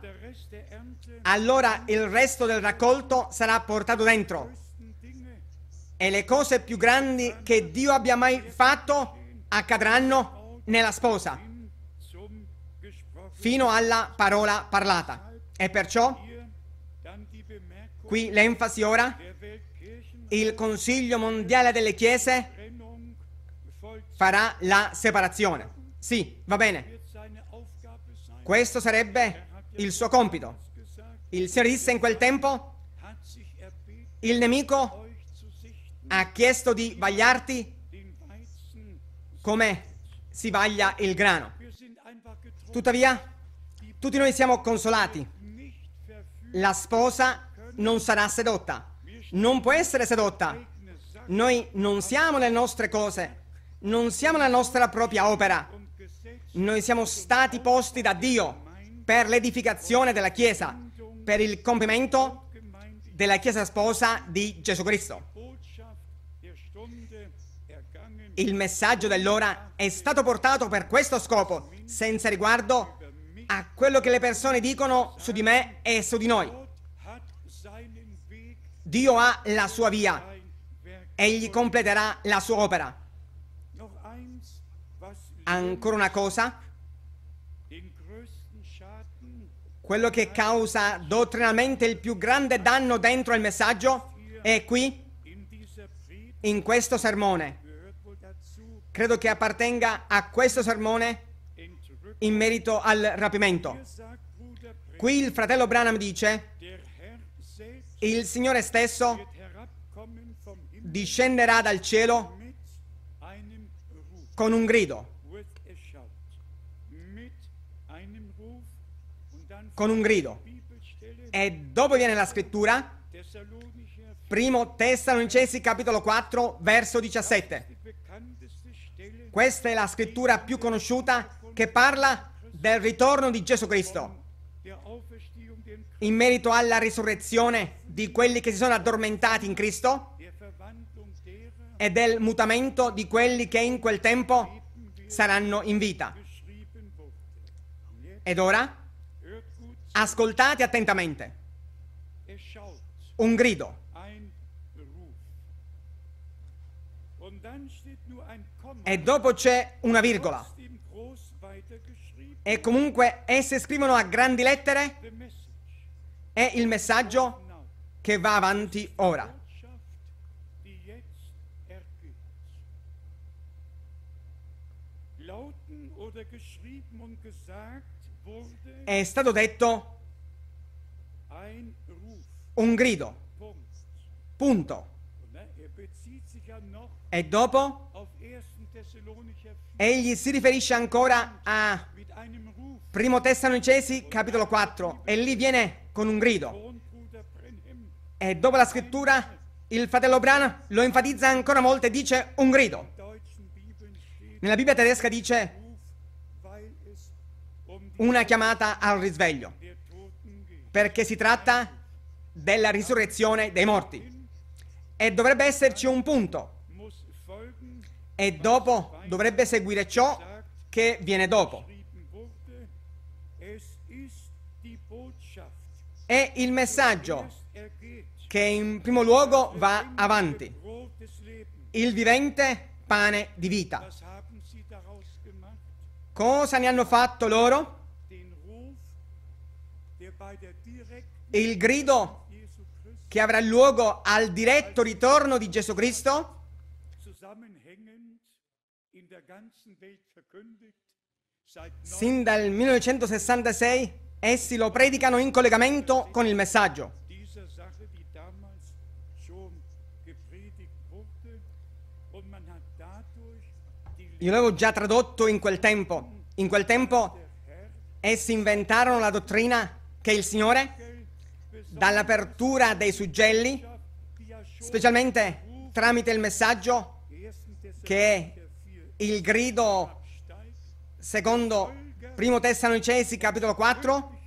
allora il resto del raccolto sarà portato dentro e le cose più grandi che Dio abbia mai fatto accadranno nella sposa, fino alla parola parlata. E perciò, qui l'enfasi ora, il Consiglio Mondiale delle Chiese farà la separazione. Sì, va bene. Questo sarebbe il suo compito. Il Signore disse in quel tempo, il nemico ha chiesto di vagliarti come si vaglia il grano. Tuttavia, tutti noi siamo consolati. La sposa non sarà sedotta, non può essere sedotta. Noi non siamo le nostre cose, non siamo la nostra propria opera. Noi siamo stati posti da Dio per l'edificazione della Chiesa, per il compimento della Chiesa sposa di Gesù Cristo. Il messaggio dell'ora è stato portato per questo scopo, senza riguardo a quello che le persone dicono su di me e su di noi. Dio ha la sua via, egli completerà la sua opera. Ancora una cosa, quello che causa dottrinalmente il più grande danno dentro il messaggio è qui, in questo sermone credo che appartenga a questo sermone in merito al rapimento. Qui il fratello Branham dice, il Signore stesso discenderà dal cielo con un grido. Con un grido. E dopo viene la scrittura, primo Tessalonicesi capitolo 4 verso 17. Questa è la scrittura più conosciuta che parla del ritorno di Gesù Cristo in merito alla risurrezione di quelli che si sono addormentati in Cristo e del mutamento di quelli che in quel tempo saranno in vita. Ed ora ascoltate attentamente. Un grido. e dopo c'è una virgola. E comunque esse scrivono a grandi lettere è il messaggio che va avanti ora. È stato detto un grido. Punto. E dopo Egli si riferisce ancora a Primo Tessalonicesi capitolo 4 e lì viene con un grido. E dopo la scrittura il fratello Bran lo enfatizza ancora molto e dice un grido. Nella Bibbia tedesca dice una chiamata al risveglio, perché si tratta della risurrezione dei morti. E dovrebbe esserci un punto e dopo dovrebbe seguire ciò che viene dopo. È il messaggio che in primo luogo va avanti. Il vivente pane di vita. Cosa ne hanno fatto loro? Il grido che avrà luogo al diretto ritorno di Gesù Cristo? Sin dal 1966 essi lo predicano in collegamento con il messaggio. Io l'avevo già tradotto in quel tempo. In quel tempo essi inventarono la dottrina che il Signore, dall'apertura dei suggelli, specialmente tramite il messaggio che il grido secondo primo Tessalonicesi capitolo 4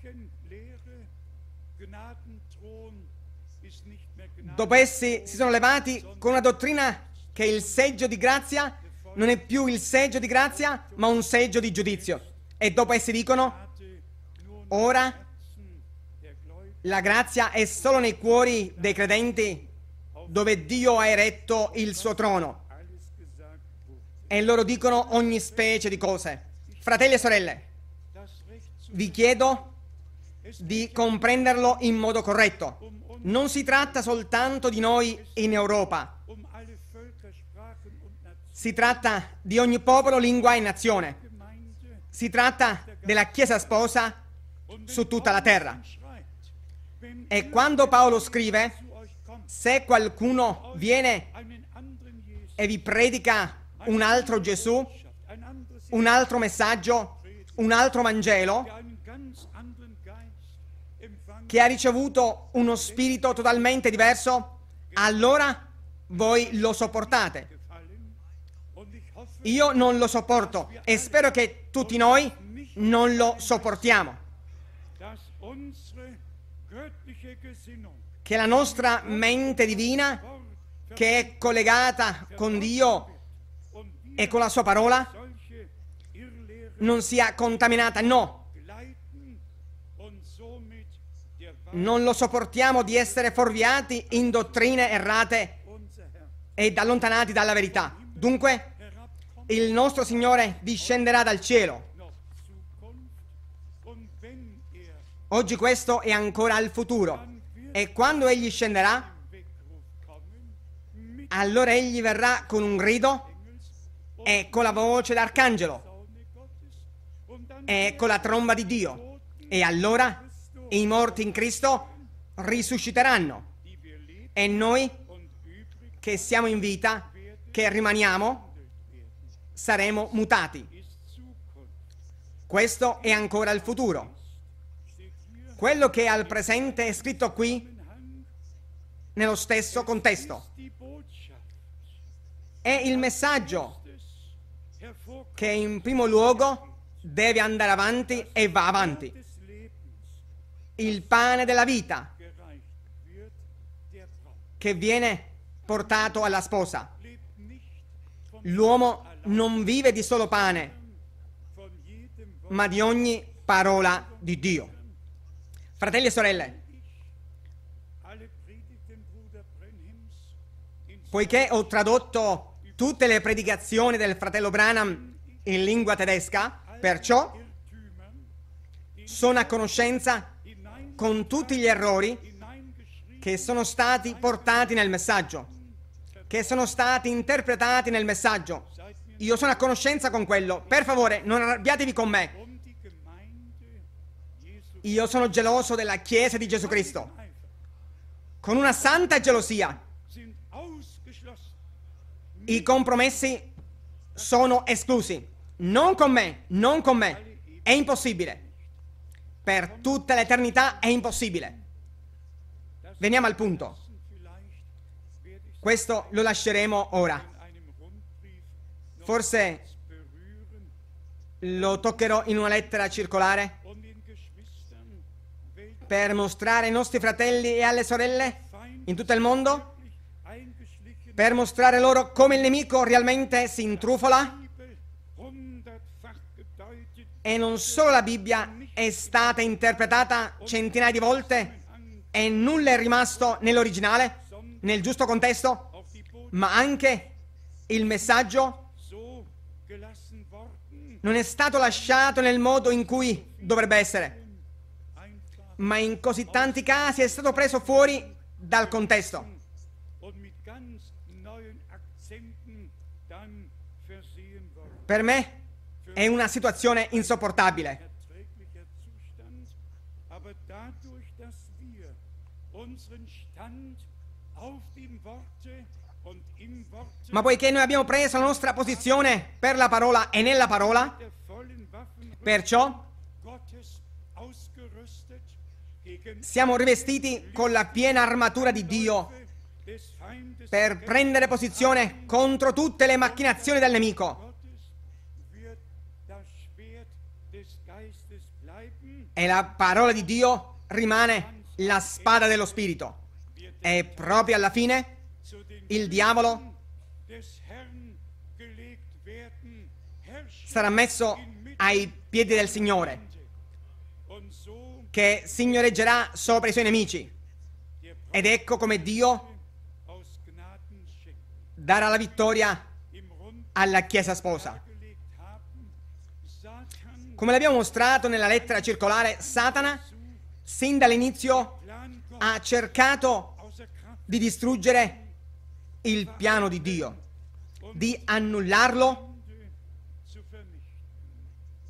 dopo essi si sono levati con una dottrina che il seggio di grazia non è più il seggio di grazia ma un seggio di giudizio e dopo essi dicono ora la grazia è solo nei cuori dei credenti dove Dio ha eretto il suo trono e loro dicono ogni specie di cose. Fratelli e sorelle, vi chiedo di comprenderlo in modo corretto. Non si tratta soltanto di noi in Europa. Si tratta di ogni popolo, lingua e nazione. Si tratta della Chiesa sposa su tutta la terra. E quando Paolo scrive, se qualcuno viene e vi predica un altro Gesù, un altro messaggio, un altro Vangelo che ha ricevuto uno spirito totalmente diverso, allora voi lo sopportate. Io non lo sopporto e spero che tutti noi non lo sopportiamo. Che la nostra mente divina, che è collegata con Dio e con la sua parola non sia contaminata. No. Non lo sopportiamo di essere forviati in dottrine errate ed allontanati dalla verità. Dunque, il nostro Signore discenderà dal cielo. Oggi questo è ancora al futuro. E quando Egli scenderà, allora Egli verrà con un grido Ecco la voce d'arcangelo. Ecco la tromba di Dio. E allora i morti in Cristo risusciteranno. E noi che siamo in vita, che rimaniamo, saremo mutati. Questo è ancora il futuro. Quello che è al presente è scritto qui nello stesso contesto. È il messaggio che in primo luogo deve andare avanti e va avanti. Il pane della vita che viene portato alla sposa. L'uomo non vive di solo pane, ma di ogni parola di Dio. Fratelli e sorelle, poiché ho tradotto tutte le predicazioni del fratello Branham in lingua tedesca, perciò sono a conoscenza con tutti gli errori che sono stati portati nel messaggio, che sono stati interpretati nel messaggio. Io sono a conoscenza con quello. Per favore, non arrabbiatevi con me. Io sono geloso della Chiesa di Gesù Cristo, con una santa gelosia. I compromessi sono esclusi. Non con me, non con me. È impossibile. Per tutta l'eternità è impossibile. Veniamo al punto. Questo lo lasceremo ora. Forse lo toccherò in una lettera circolare per mostrare ai nostri fratelli e alle sorelle in tutto il mondo, per mostrare loro come il nemico realmente si intrufola e non solo la Bibbia è stata interpretata centinaia di volte e nulla è rimasto nell'originale, nel giusto contesto, ma anche il messaggio non è stato lasciato nel modo in cui dovrebbe essere, ma in così tanti casi è stato preso fuori dal contesto. Per me è una situazione insopportabile. Ma poiché noi abbiamo preso la nostra posizione per la parola e nella parola, perciò siamo rivestiti con la piena armatura di Dio per prendere posizione contro tutte le macchinazioni del nemico. e la parola di Dio rimane la spada dello Spirito. E proprio alla fine il diavolo sarà messo ai piedi del Signore, che signoreggerà sopra i suoi nemici. Ed ecco come Dio darà la vittoria alla Chiesa sposa. Come l'abbiamo mostrato nella lettera circolare, Satana, sin dall'inizio, ha cercato di distruggere il piano di Dio, di annullarlo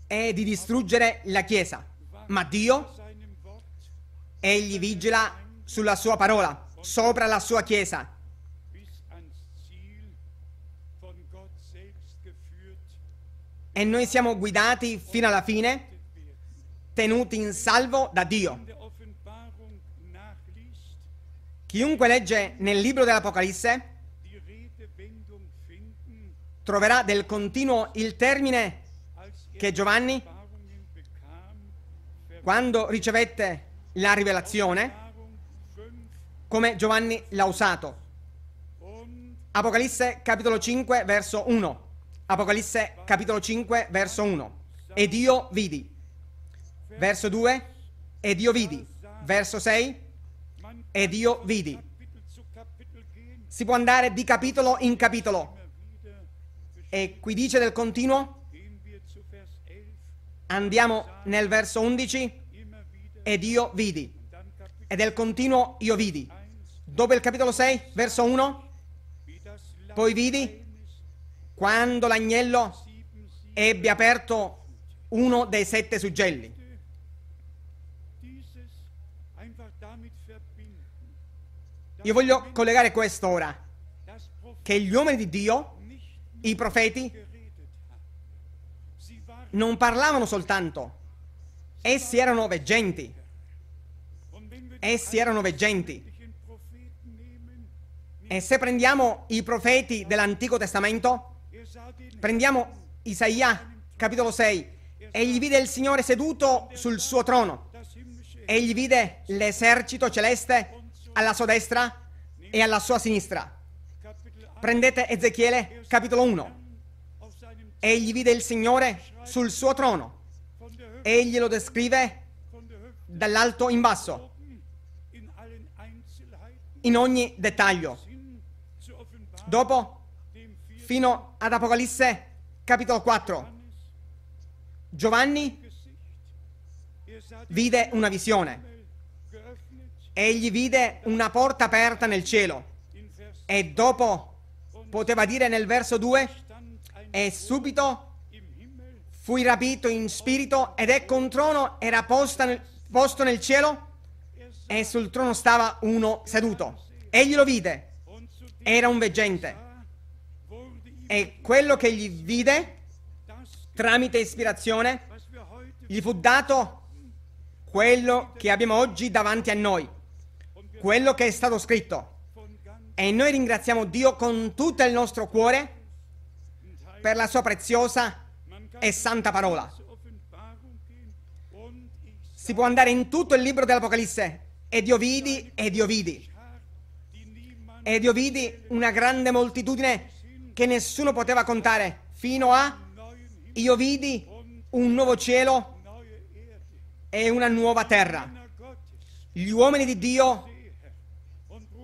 e di distruggere la Chiesa. Ma Dio, egli vigila sulla sua parola, sopra la sua Chiesa e noi siamo guidati fino alla fine, tenuti in salvo da Dio. Chiunque legge nel libro dell'Apocalisse troverà del continuo il termine che Giovanni, quando ricevette la rivelazione, come Giovanni l'ha usato. Apocalisse capitolo 5 verso 1. Apocalisse capitolo 5, verso 1. E Dio vidi. Verso 2. E Dio vidi. Verso 6. E Dio vidi. Si può andare di capitolo in capitolo. E qui dice del continuo. Andiamo nel verso 11. E Dio vidi. E del continuo io vidi. Dopo il capitolo 6, verso 1. Poi vidi quando l'agnello ebbe aperto uno dei sette suggelli. Io voglio collegare questo ora, che gli uomini di Dio, i profeti, non parlavano soltanto, essi erano veggenti. Essi erano veggenti. E se prendiamo i profeti dell'Antico Testamento, Prendiamo Isaia, capitolo 6. Egli vide il Signore seduto sul suo trono. Egli vide l'esercito celeste alla sua destra e alla sua sinistra. Prendete Ezechiele, capitolo 1. Egli vide il Signore sul suo trono. Egli lo descrive dall'alto in basso, in ogni dettaglio. Dopo, fino ad Apocalisse, capitolo 4. Giovanni vide una visione. Egli vide una porta aperta nel cielo. E dopo poteva dire nel verso 2, e subito fui rapito in spirito ed ecco un trono era nel, posto nel cielo e sul trono stava uno seduto. Egli lo vide, era un veggente e quello che gli vide tramite ispirazione gli fu dato quello che abbiamo oggi davanti a noi, quello che è stato scritto. E noi ringraziamo Dio con tutto il nostro cuore per la sua preziosa e santa parola. Si può andare in tutto il libro dell'Apocalisse ed io vidi ed io vidi. Ed io vidi una grande moltitudine che nessuno poteva contare, fino a io vidi un nuovo cielo e una nuova terra. Gli uomini di Dio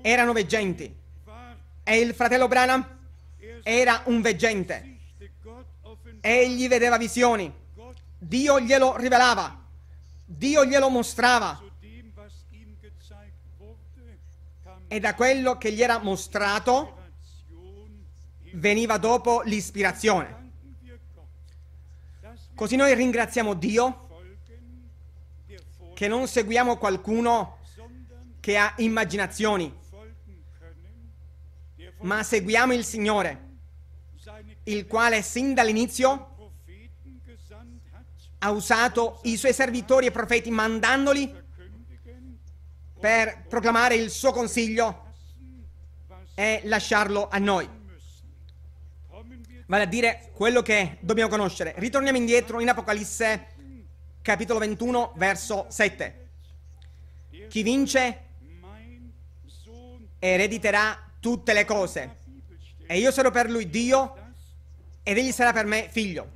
erano veggenti e il fratello Branham era un veggente. Egli vedeva visioni, Dio glielo rivelava, Dio glielo mostrava. E da quello che gli era mostrato, veniva dopo l'ispirazione. Così noi ringraziamo Dio che non seguiamo qualcuno che ha immaginazioni, ma seguiamo il Signore, il quale sin dall'inizio ha usato i suoi servitori e profeti mandandoli per proclamare il suo consiglio e lasciarlo a noi. Vale a dire quello che dobbiamo conoscere. Ritorniamo indietro in Apocalisse capitolo 21 verso 7. Chi vince erediterà tutte le cose. E io sarò per lui Dio ed egli sarà per me figlio.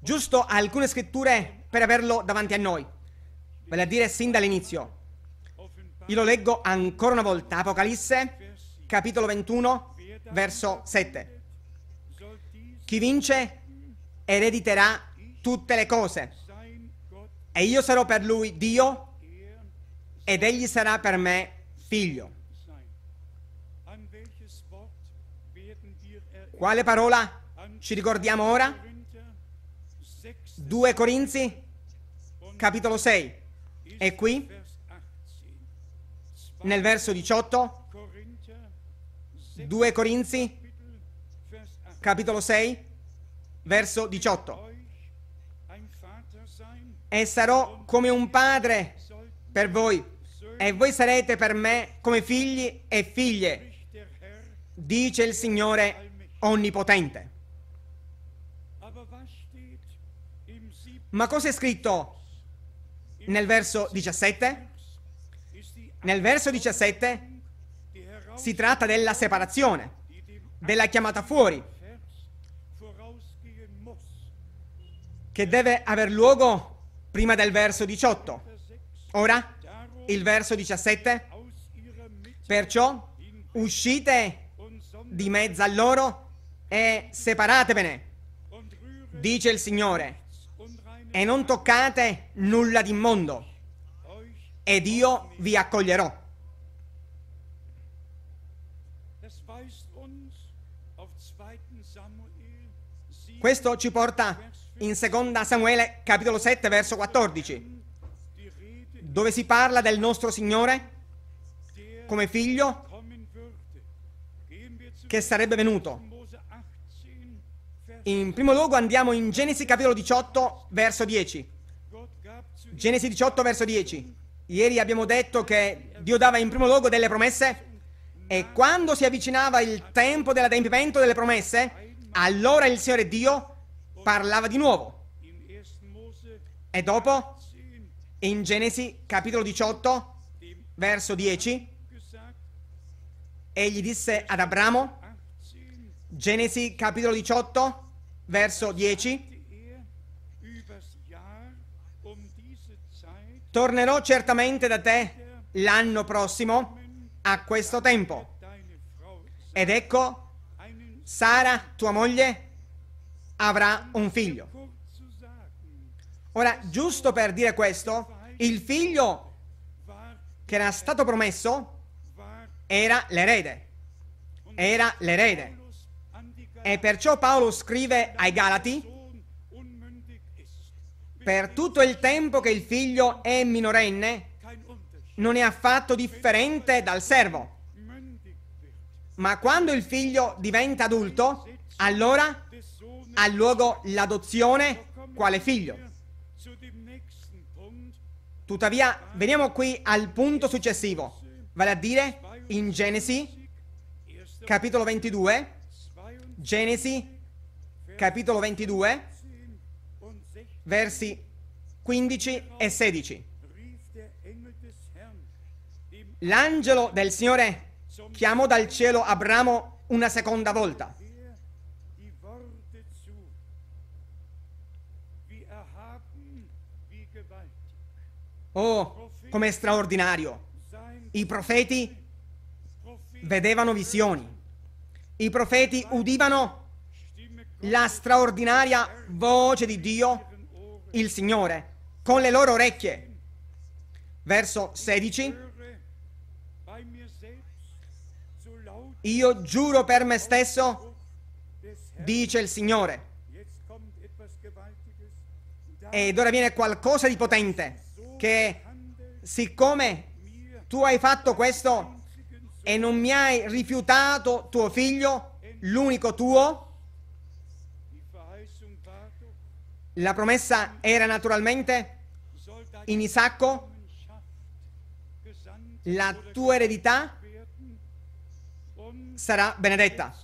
Giusto alcune scritture per averlo davanti a noi. Vale a dire sin dall'inizio. Io lo leggo ancora una volta. Apocalisse capitolo 21 verso 7. Chi vince erediterà tutte le cose. E io sarò per lui Dio ed egli sarà per me figlio. Quale parola ci ricordiamo ora? 2 Corinzi, capitolo 6. E qui, nel verso 18, 2 Corinzi, capitolo 6, verso 18. E sarò come un padre per voi, e voi sarete per me come figli e figlie, dice il Signore Onnipotente. Ma cosa è scritto nel verso 17? Nel verso 17 si tratta della separazione, della chiamata fuori, che deve aver luogo prima del verso 18. Ora, il verso 17, perciò uscite di mezzo a loro e separatevene, dice il Signore, e non toccate nulla di d'immondo, ed io vi accoglierò. Questo ci porta in seconda Samuele capitolo 7 verso 14, dove si parla del nostro Signore come figlio che sarebbe venuto. In primo luogo andiamo in Genesi capitolo 18 verso 10. Genesi 18 verso 10. Ieri abbiamo detto che Dio dava in primo luogo delle promesse e quando si avvicinava il tempo dell'adempimento delle promesse, allora il Signore Dio parlava di nuovo. E dopo, in Genesi capitolo 18, verso 10, egli disse ad Abramo, Genesi capitolo 18, verso 10, Tornerò certamente da te l'anno prossimo a questo tempo. Ed ecco, Sara, tua moglie, avrà un figlio. Ora, giusto per dire questo, il figlio che era stato promesso era l'erede. Era l'erede. E perciò Paolo scrive ai Galati, per tutto il tempo che il figlio è minorenne, non è affatto differente dal servo. Ma quando il figlio diventa adulto, allora ha luogo l'adozione quale figlio. Tuttavia, veniamo qui al punto successivo, vale a dire in Genesi, capitolo 22, Genesi, capitolo 22, versi 15 e 16. L'angelo del Signore chiamò dal cielo Abramo una seconda volta Oh, com'è straordinario! I profeti vedevano visioni, i profeti udivano la straordinaria voce di Dio, il Signore, con le loro orecchie. Verso 16. Io giuro per me stesso, dice il Signore. Ed ora viene qualcosa di potente che siccome tu hai fatto questo e non mi hai rifiutato tuo figlio, l'unico tuo, la promessa era naturalmente in Isacco, la tua eredità sarà benedetta.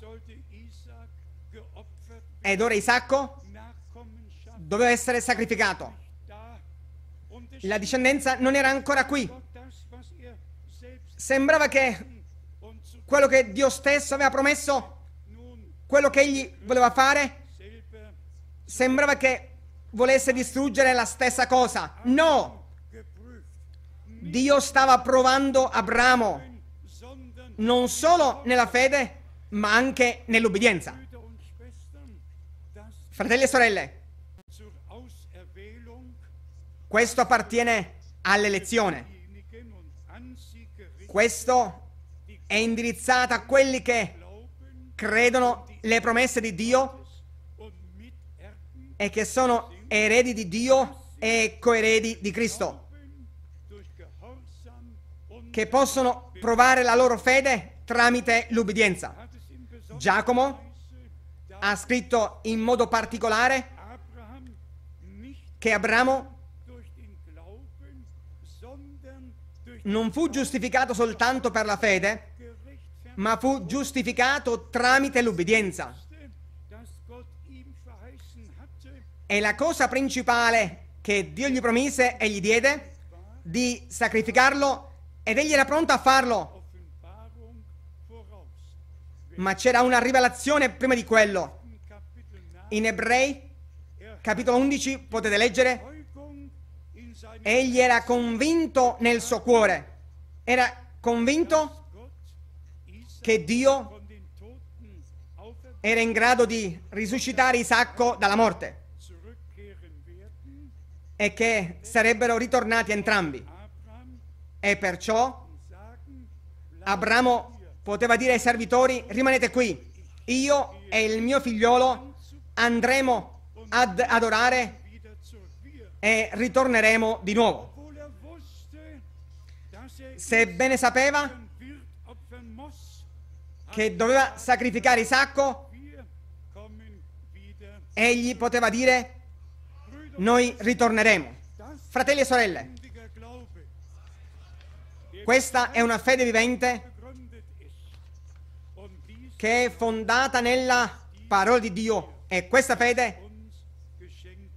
Ed ora Isacco doveva essere sacrificato la discendenza non era ancora qui. Sembrava che quello che Dio stesso aveva promesso, quello che egli voleva fare, sembrava che volesse distruggere la stessa cosa. No! Dio stava provando Abramo non solo nella fede, ma anche nell'obbedienza. Fratelli e sorelle, questo appartiene all'elezione. Questo è indirizzato a quelli che credono le promesse di Dio e che sono eredi di Dio e coeredi di Cristo, che possono provare la loro fede tramite l'ubbidienza. Giacomo ha scritto in modo particolare che Abramo non fu giustificato soltanto per la fede, ma fu giustificato tramite l'ubbidienza. E la cosa principale che Dio gli promise e gli diede di sacrificarlo ed egli era pronto a farlo. Ma c'era una rivelazione prima di quello. In Ebrei, capitolo 11, potete leggere Egli era convinto nel suo cuore, era convinto che Dio era in grado di risuscitare Isacco dalla morte e che sarebbero ritornati entrambi. E perciò Abramo poteva dire ai servitori, rimanete qui, io e il mio figliolo andremo ad adorare e ritorneremo di nuovo. Sebbene sapeva che doveva sacrificare Isacco, egli poteva dire noi ritorneremo. Fratelli e sorelle, questa è una fede vivente che è fondata nella parola di Dio e questa fede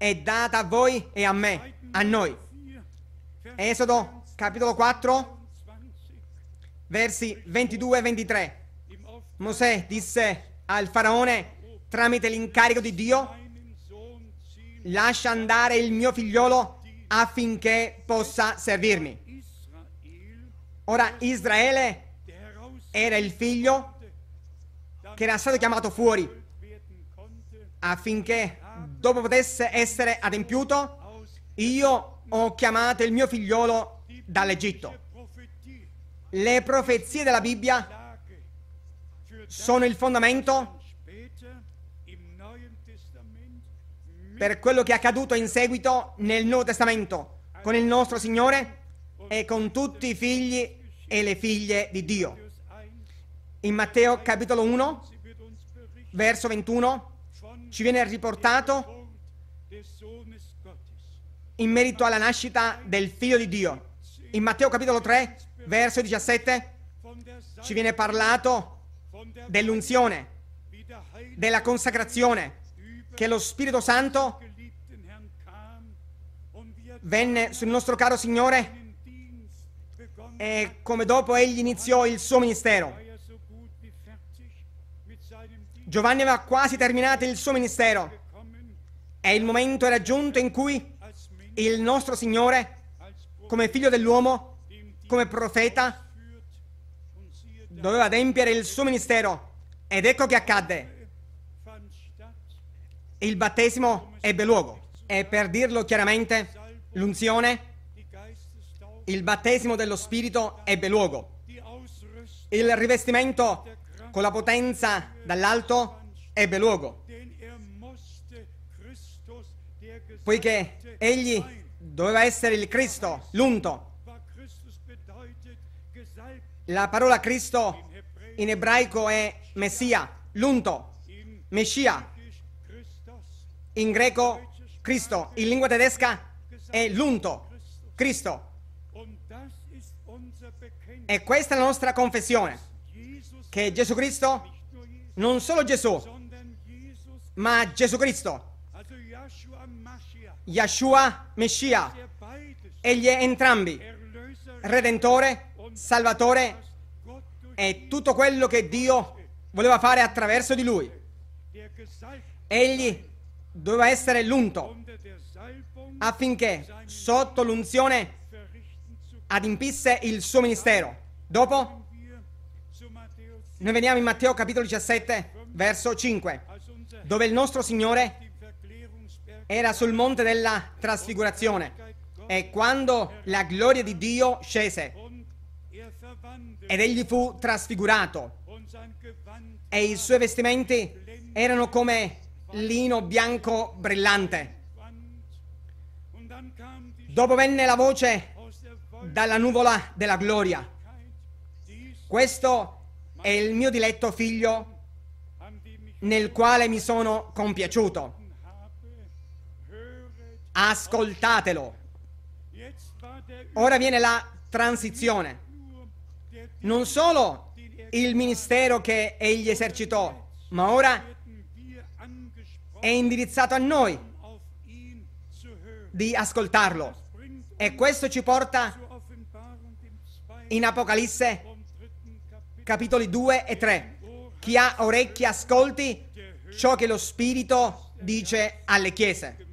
è data a voi e a me, a noi. Esodo capitolo 4, versi 22 e 23. Mosè disse al faraone tramite l'incarico di Dio, lascia andare il mio figliolo affinché possa servirmi. Ora Israele era il figlio che era stato chiamato fuori affinché dopo potesse essere adempiuto, io ho chiamato il mio figliolo dall'Egitto. Le profezie della Bibbia sono il fondamento per quello che è accaduto in seguito nel Nuovo Testamento con il nostro Signore e con tutti i figli e le figlie di Dio. In Matteo capitolo 1, verso 21, ci viene riportato in merito alla nascita del figlio di Dio. In Matteo capitolo 3, verso 17, ci viene parlato dell'unzione, della consacrazione, che lo Spirito Santo venne sul nostro caro Signore e come dopo egli iniziò il suo ministero. Giovanni aveva quasi terminato il suo ministero e il momento era giunto in cui il nostro Signore, come figlio dell'uomo, come profeta, doveva adempiere il suo ministero. Ed ecco che accadde. Il battesimo ebbe luogo. E per dirlo chiaramente, l'unzione, il battesimo dello Spirito ebbe luogo. Il rivestimento con la potenza dall'alto ebbe luogo, poiché egli doveva essere il Cristo, l'unto. La parola Cristo in ebraico è Messia, l'unto, Messia. In greco Cristo, in lingua tedesca è l'unto, Cristo. E questa è la nostra confessione che Gesù Cristo, non solo Gesù, ma Gesù Cristo, Yeshua Messia, egli è entrambi, Redentore, Salvatore e tutto quello che Dio voleva fare attraverso di lui. Egli doveva essere l'unto affinché sotto l'unzione adempisse il suo ministero. Dopo noi veniamo in Matteo capitolo 17, verso 5, dove il nostro Signore era sul monte della trasfigurazione e quando la gloria di Dio scese ed egli fu trasfigurato e i suoi vestimenti erano come lino bianco brillante. Dopo venne la voce dalla nuvola della gloria. Questo è è il mio diletto figlio nel quale mi sono compiaciuto. Ascoltatelo. Ora viene la transizione. Non solo il ministero che egli esercitò, ma ora è indirizzato a noi di ascoltarlo. E questo ci porta in Apocalisse capitoli 2 e 3. Chi ha orecchie ascolti ciò che lo Spirito dice alle chiese.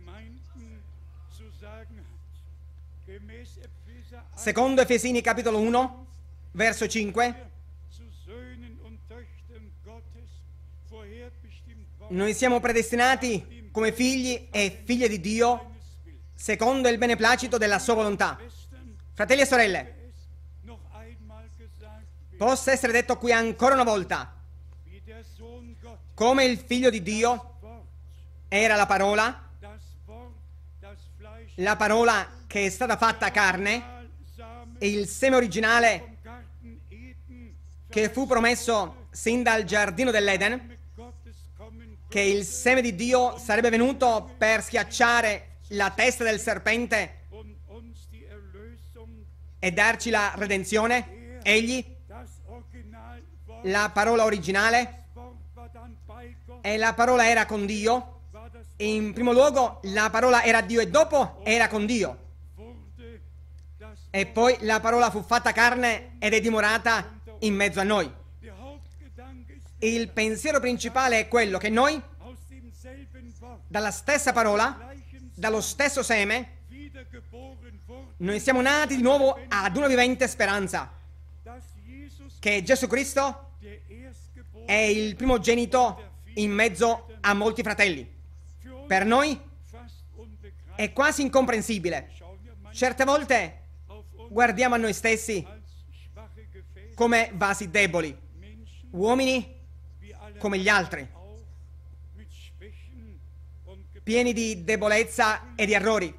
Secondo Efesini capitolo 1, verso 5, noi siamo predestinati come figli e figlie di Dio secondo il beneplacito della sua volontà. Fratelli e sorelle, possa essere detto qui ancora una volta. Come il figlio di Dio era la parola, la parola che è stata fatta carne, e il seme originale che fu promesso sin dal giardino dell'Eden, che il seme di Dio sarebbe venuto per schiacciare la testa del serpente e darci la redenzione, egli la parola originale e la parola era con Dio. In primo luogo la parola era Dio e dopo era con Dio. E poi la parola fu fatta carne ed è dimorata in mezzo a noi. Il pensiero principale è quello che noi, dalla stessa parola, dallo stesso seme, noi siamo nati di nuovo ad una vivente speranza, che Gesù Cristo è il primogenito in mezzo a molti fratelli. Per noi è quasi incomprensibile. Certe volte guardiamo a noi stessi come vasi deboli, uomini come gli altri, pieni di debolezza e di errori.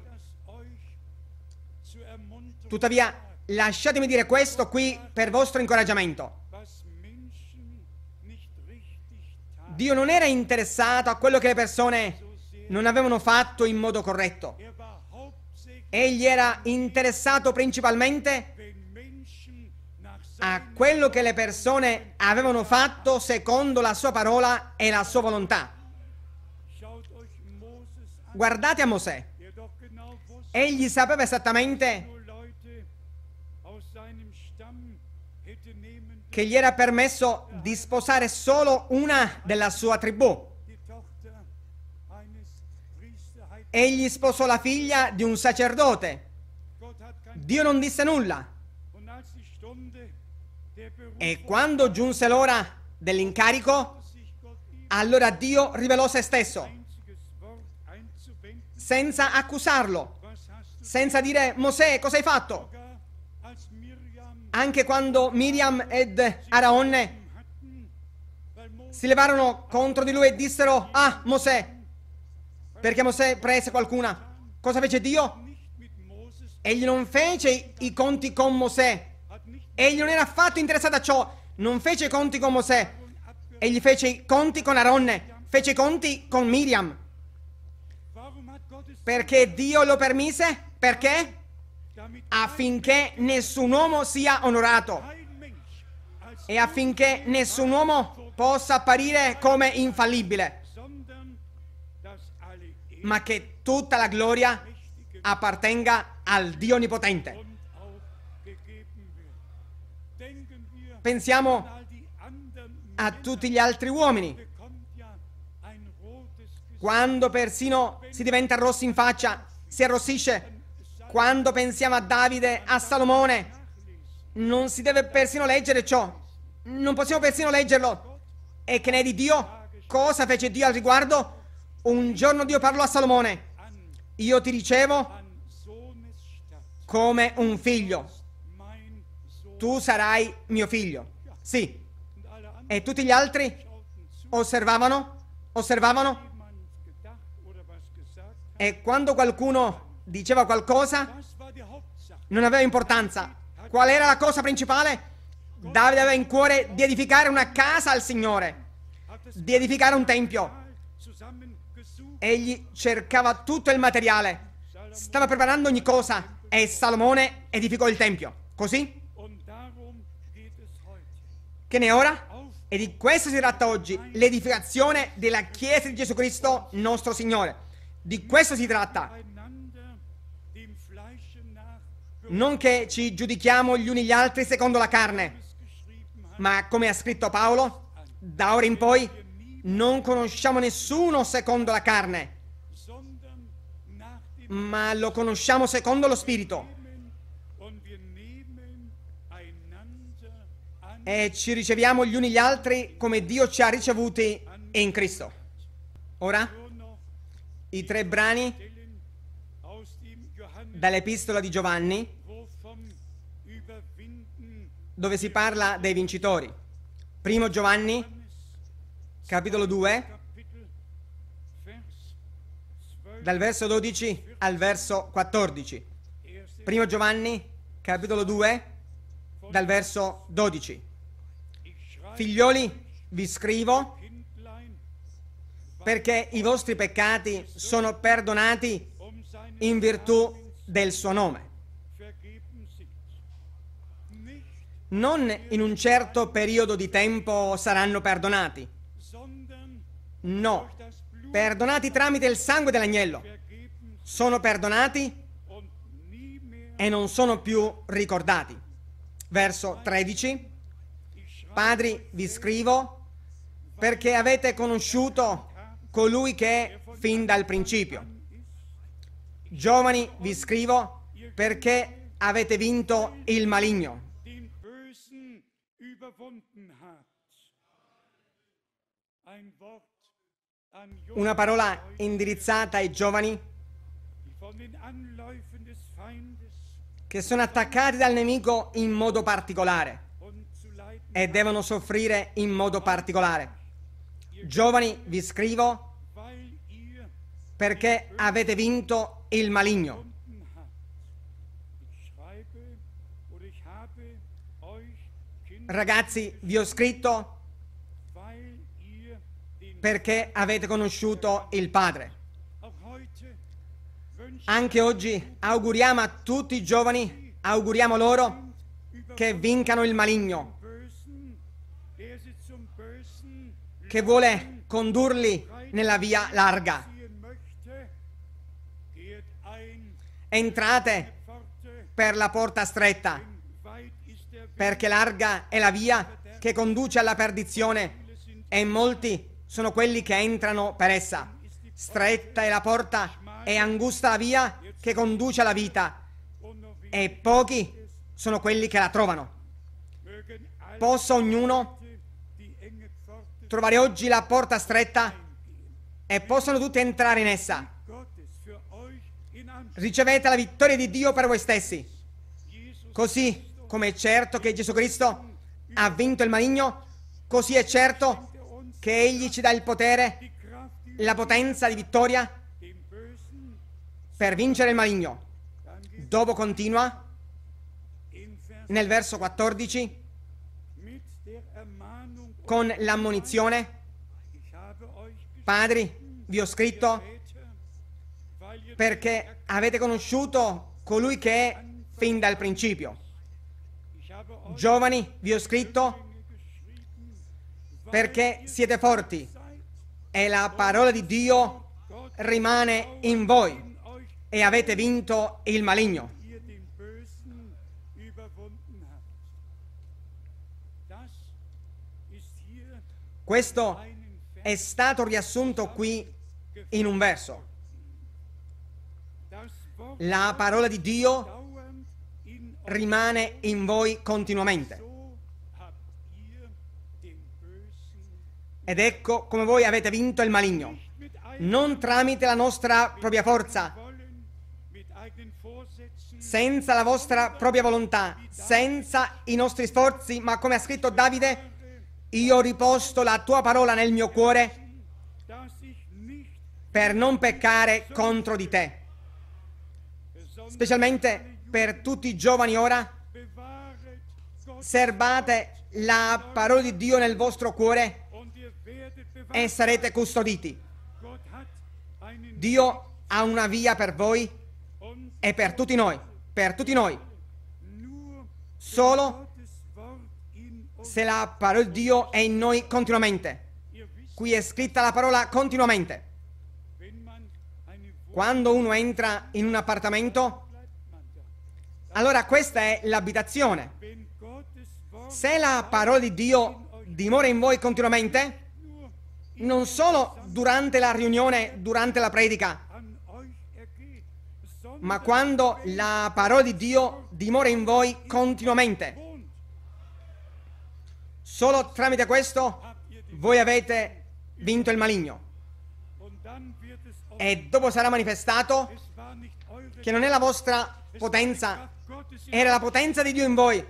Tuttavia, lasciatemi dire questo qui per vostro incoraggiamento. Dio non era interessato a quello che le persone non avevano fatto in modo corretto. Egli era interessato principalmente a quello che le persone avevano fatto secondo la sua parola e la sua volontà. Guardate a Mosè. Egli sapeva esattamente che gli era permesso di sposare solo una della sua tribù. Egli sposò la figlia di un sacerdote. Dio non disse nulla. E quando giunse l'ora dell'incarico, allora Dio rivelò se stesso, senza accusarlo, senza dire Mosè cosa hai fatto. Anche quando Miriam ed Araonne si levarono contro di lui e dissero, ah, Mosè, perché Mosè prese qualcuna. Cosa fece Dio? Egli non fece i conti con Mosè. Egli non era affatto interessato a ciò. Non fece i conti con Mosè. Egli fece i conti con Aronne. Fece i conti con Miriam. Perché Dio lo permise? Perché? Affinché nessun uomo sia onorato. E affinché nessun uomo possa apparire come infallibile, ma che tutta la gloria appartenga al Dio Onnipotente. Pensiamo a tutti gli altri uomini. Quando persino si diventa rossi in faccia, si arrossisce. Quando pensiamo a Davide, a Salomone, non si deve persino leggere ciò. Non possiamo persino leggerlo. E che ne è di Dio? Cosa fece Dio al riguardo? Un giorno Dio parlò a Salomone, io ti ricevo come un figlio, tu sarai mio figlio. Sì. E tutti gli altri osservavano, osservavano. E quando qualcuno diceva qualcosa, non aveva importanza. Qual era la cosa principale? Davide aveva in cuore di edificare una casa al Signore di edificare un tempio. Egli cercava tutto il materiale, stava preparando ogni cosa e Salomone edificò il tempio. Così? Che ne è ora? E di questo si tratta oggi, l'edificazione della Chiesa di Gesù Cristo nostro Signore. Di questo si tratta. Non che ci giudichiamo gli uni gli altri secondo la carne, ma come ha scritto Paolo, da ora in poi non conosciamo nessuno secondo la carne, ma lo conosciamo secondo lo Spirito. E ci riceviamo gli uni gli altri come Dio ci ha ricevuti in Cristo. Ora, i tre brani dall'epistola di Giovanni, dove si parla dei vincitori. Primo Giovanni, capitolo 2, dal verso 12 al verso 14. Primo Giovanni, capitolo 2, dal verso 12. Figlioli, vi scrivo perché i vostri peccati sono perdonati in virtù del suo nome. non in un certo periodo di tempo saranno perdonati. No, perdonati tramite il sangue dell'agnello. Sono perdonati e non sono più ricordati. Verso 13. Padri, vi scrivo perché avete conosciuto colui che è fin dal principio. Giovani, vi scrivo perché avete vinto il maligno. Una parola indirizzata ai giovani che sono attaccati dal nemico in modo particolare e devono soffrire in modo particolare. Giovani, vi scrivo perché avete vinto il maligno. Ragazzi, vi ho scritto perché avete conosciuto il Padre. Anche oggi auguriamo a tutti i giovani, auguriamo loro che vincano il maligno, che vuole condurli nella via larga. Entrate per la porta stretta perché larga è la via che conduce alla perdizione e molti sono quelli che entrano per essa. Stretta è la porta e angusta la via che conduce alla vita e pochi sono quelli che la trovano. Possa ognuno trovare oggi la porta stretta e possano tutti entrare in essa. Ricevete la vittoria di Dio per voi stessi. Così come è certo che Gesù Cristo ha vinto il maligno, così è certo che Egli ci dà il potere, la potenza di vittoria per vincere il maligno. Dopo continua nel verso 14 con l'ammonizione. Padri, vi ho scritto perché avete conosciuto colui che è fin dal principio. Giovani, vi ho scritto perché siete forti e la parola di Dio rimane in voi e avete vinto il maligno. Questo è stato riassunto qui in un verso. La parola di Dio rimane in voi continuamente. Ed ecco come voi avete vinto il maligno, non tramite la nostra propria forza, senza la vostra propria volontà, senza i nostri sforzi, ma come ha scritto Davide, io ho riposto la tua parola nel mio cuore per non peccare contro di te. Specialmente per tutti i giovani ora? Serbate la parola di Dio nel vostro cuore e sarete custoditi. Dio ha una via per voi e per tutti noi, per tutti noi. Solo se la parola di Dio è in noi continuamente. Qui è scritta la parola continuamente. Quando uno entra in un appartamento, allora questa è l'abitazione. Se la parola di Dio dimora in voi continuamente, non solo durante la riunione, durante la predica, ma quando la parola di Dio dimora in voi continuamente. Solo tramite questo voi avete vinto il maligno. E dopo sarà manifestato che non è la vostra potenza era la potenza di Dio in voi.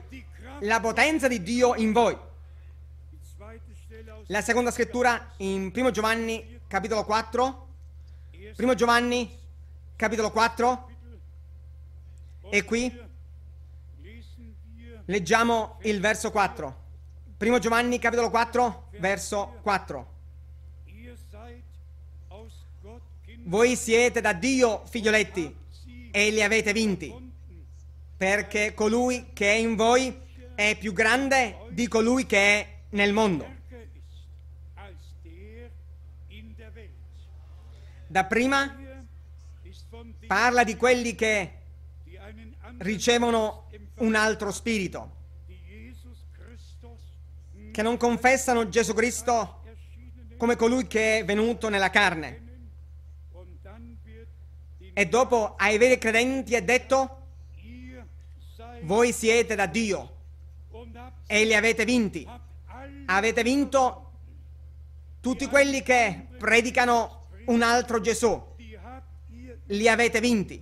La potenza di Dio in voi. La seconda scrittura in 1 Giovanni capitolo 4. 1 Giovanni capitolo 4. E qui leggiamo il verso 4. 1 Giovanni capitolo 4, verso 4. Voi siete da Dio figlioletti e li avete vinti perché colui che è in voi è più grande di colui che è nel mondo. Da prima parla di quelli che ricevono un altro spirito, che non confessano Gesù Cristo come colui che è venuto nella carne. E dopo ai veri credenti è detto voi siete da Dio e li avete vinti. Avete vinto tutti quelli che predicano un altro Gesù. Li avete vinti.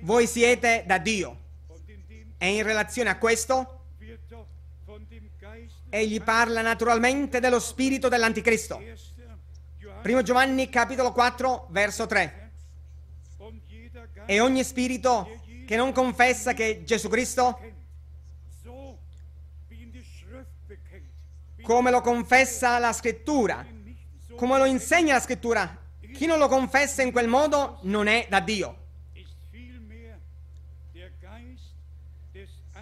Voi siete da Dio. E in relazione a questo, egli parla naturalmente dello spirito dell'anticristo. 1 Giovanni capitolo 4, verso 3. E ogni spirito che non confessa che Gesù Cristo, come lo confessa la scrittura, come lo insegna la scrittura, chi non lo confessa in quel modo non è da Dio.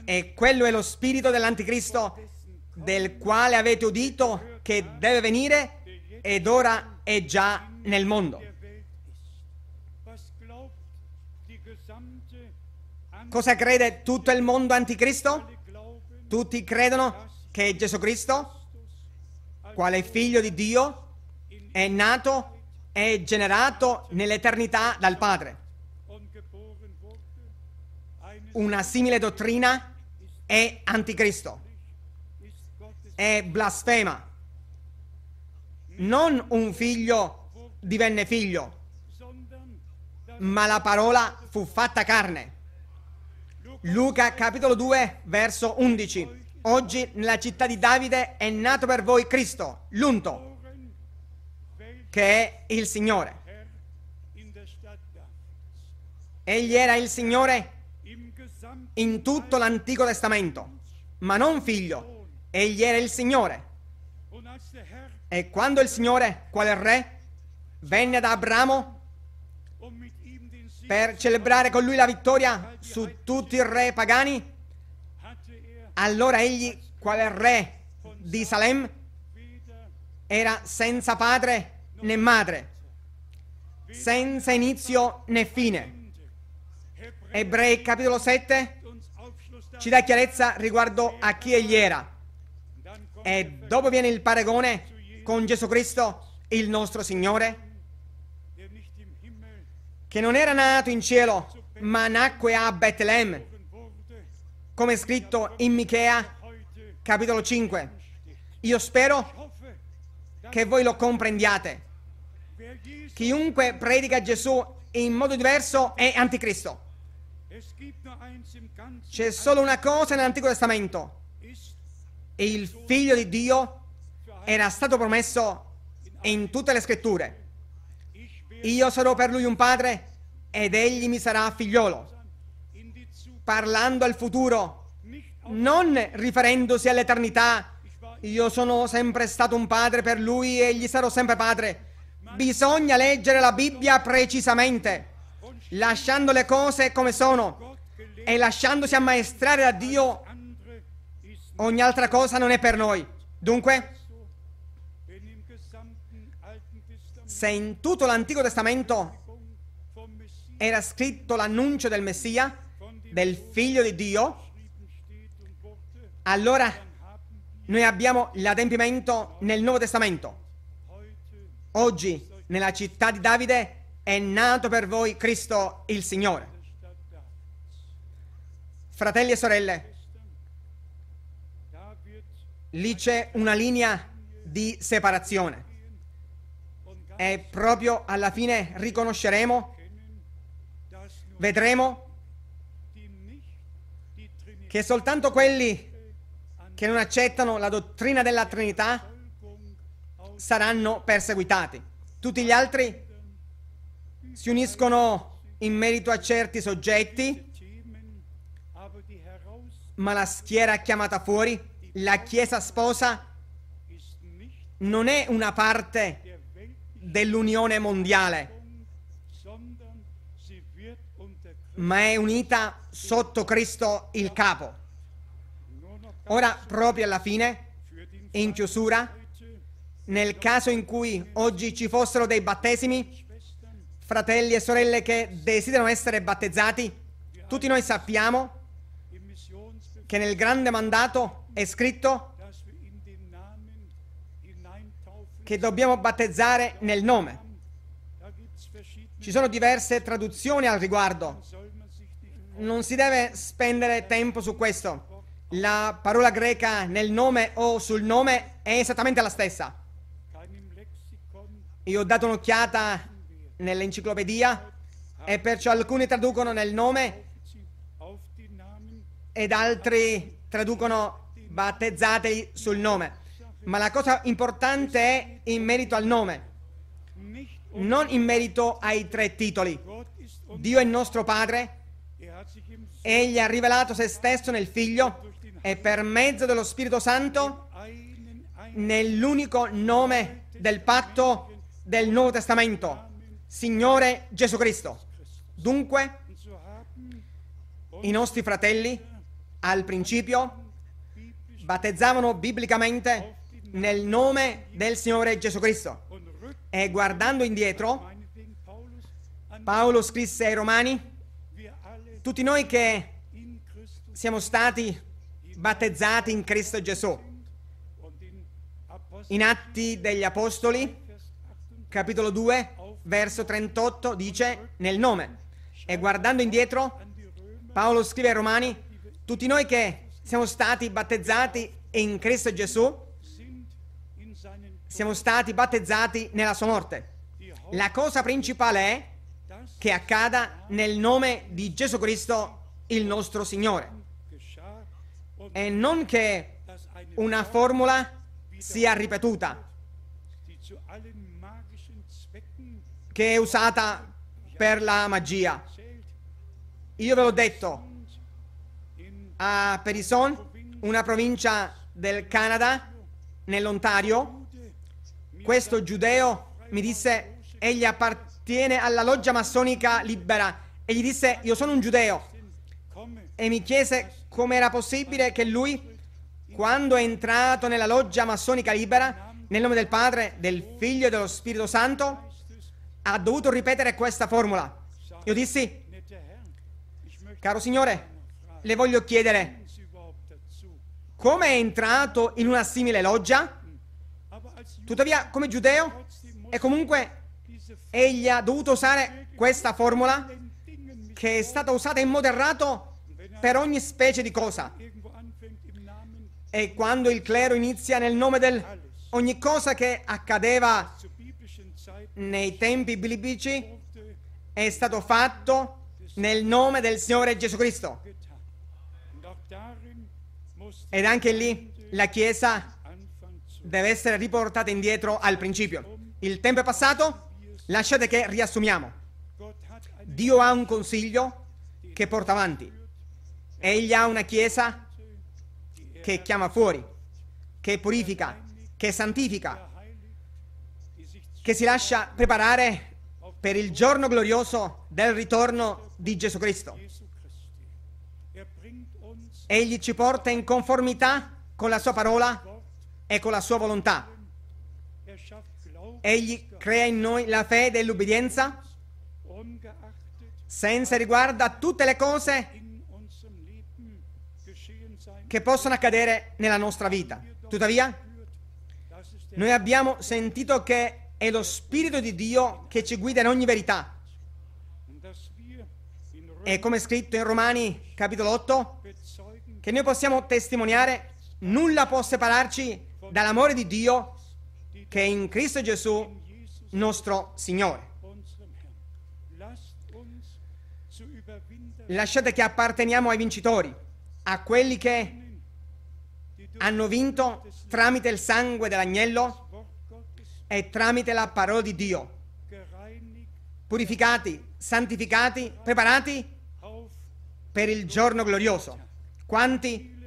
E quello è lo spirito dell'anticristo del quale avete udito che deve venire ed ora è già nel mondo. Cosa crede tutto il mondo anticristo? Tutti credono che Gesù Cristo, quale figlio di Dio, è nato e generato nell'eternità dal Padre. Una simile dottrina è anticristo, è blasfema. Non un figlio divenne figlio, ma la parola fu fatta carne Luca capitolo 2 verso 11. Oggi nella città di Davide è nato per voi Cristo, l'unto, che è il Signore. Egli era il Signore in tutto l'Antico Testamento, ma non figlio, egli era il Signore. E quando il Signore, quale re, venne da Abramo, per celebrare con lui la vittoria su tutti i re pagani? Allora egli, quale re di Salem, era senza padre né madre, senza inizio né fine. Ebrei capitolo 7 ci dà chiarezza riguardo a chi egli era. E dopo viene il paragone con Gesù Cristo, il nostro Signore, che non era nato in cielo, ma nacque a Betlemme, come scritto in Michea, capitolo 5. Io spero che voi lo comprendiate. Chiunque predica Gesù in modo diverso è anticristo. C'è solo una cosa nell'Antico Testamento. il figlio di Dio era stato promesso in tutte le scritture. Io sarò per lui un padre ed egli mi sarà figliolo. Parlando al futuro, non riferendosi all'eternità, io sono sempre stato un padre per lui e gli sarò sempre padre. Bisogna leggere la Bibbia precisamente, lasciando le cose come sono e lasciandosi ammaestrare da Dio. Ogni altra cosa non è per noi. Dunque, se in tutto l'Antico Testamento era scritto l'annuncio del Messia, del figlio di Dio, allora noi abbiamo l'adempimento nel Nuovo Testamento. Oggi nella città di Davide è nato per voi Cristo il Signore. Fratelli e sorelle, lì c'è una linea di separazione. E proprio alla fine riconosceremo, vedremo che soltanto quelli che non accettano la dottrina della Trinità saranno perseguitati. Tutti gli altri si uniscono in merito a certi soggetti, ma la schiera chiamata fuori, la Chiesa sposa, non è una parte dell'Unione Mondiale, ma è unita sotto Cristo il capo. Ora, proprio alla fine, in chiusura, nel caso in cui oggi ci fossero dei battesimi, fratelli e sorelle che desiderano essere battezzati, tutti noi sappiamo che nel grande mandato è scritto che dobbiamo battezzare nel nome. Ci sono diverse traduzioni al riguardo. Non si deve spendere tempo su questo. La parola greca nel nome o sul nome è esattamente la stessa. Io ho dato un'occhiata nell'enciclopedia e perciò alcuni traducono nel nome ed altri traducono battezzateli sul nome. Ma la cosa importante è in merito al nome, non in merito ai tre titoli. Dio è nostro Padre, Egli ha rivelato se stesso nel Figlio e per mezzo dello Spirito Santo nell'unico nome del patto del Nuovo Testamento, Signore Gesù Cristo. Dunque, i nostri fratelli al principio battezzavano biblicamente nel nome del Signore Gesù Cristo. E guardando indietro, Paolo scrisse ai Romani, tutti noi che siamo stati battezzati in Cristo Gesù, in Atti degli Apostoli, capitolo 2, verso 38, dice nel nome. E guardando indietro, Paolo scrive ai Romani, tutti noi che siamo stati battezzati in Cristo Gesù, siamo stati battezzati nella sua morte. La cosa principale è che accada nel nome di Gesù Cristo, il nostro Signore. E non che una formula sia ripetuta, che è usata per la magia. Io ve l'ho detto, a Perison, una provincia del Canada, nell'Ontario, questo giudeo mi disse, egli appartiene alla loggia massonica libera. E gli disse, io sono un giudeo. E mi chiese come era possibile che lui, quando è entrato nella loggia massonica libera, nel nome del Padre, del Figlio e dello Spirito Santo, ha dovuto ripetere questa formula. Io dissi, caro Signore, le voglio chiedere, come è entrato in una simile loggia? Tuttavia, come giudeo, e comunque egli ha dovuto usare questa formula che è stata usata in modo errato per ogni specie di cosa. E quando il clero inizia nel nome del... Ogni cosa che accadeva nei tempi biblici è stato fatto nel nome del Signore Gesù Cristo. Ed anche lì la Chiesa deve essere riportata indietro al principio. Il tempo è passato, lasciate che riassumiamo. Dio ha un consiglio che porta avanti. Egli ha una chiesa che chiama fuori, che purifica, che santifica, che si lascia preparare per il giorno glorioso del ritorno di Gesù Cristo. Egli ci porta in conformità con la sua parola e con la sua volontà. Egli crea in noi la fede e l'ubbidienza senza riguardo a tutte le cose che possono accadere nella nostra vita. Tuttavia, noi abbiamo sentito che è lo Spirito di Dio che ci guida in ogni verità. E come scritto in Romani capitolo 8, che noi possiamo testimoniare, nulla può separarci dall'amore di Dio che è in Cristo Gesù, nostro Signore. Lasciate che apparteniamo ai vincitori, a quelli che hanno vinto tramite il sangue dell'agnello e tramite la parola di Dio. Purificati, santificati, preparati per il giorno glorioso. Quanti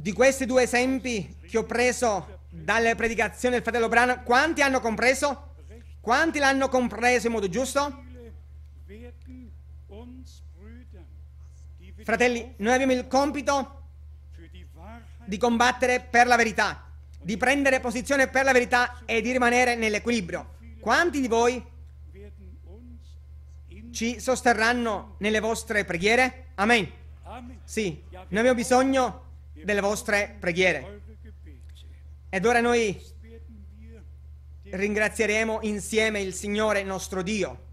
Di questi due esempi che ho preso dalle predicazioni del fratello Brano, quanti hanno compreso? Quanti l'hanno compreso in modo giusto? Fratelli, noi abbiamo il compito di combattere per la verità, di prendere posizione per la verità e di rimanere nell'equilibrio. Quanti di voi ci sosterranno nelle vostre preghiere? Amen. Sì, noi abbiamo bisogno delle vostre preghiere. Ed ora noi ringrazieremo insieme il Signore nostro Dio.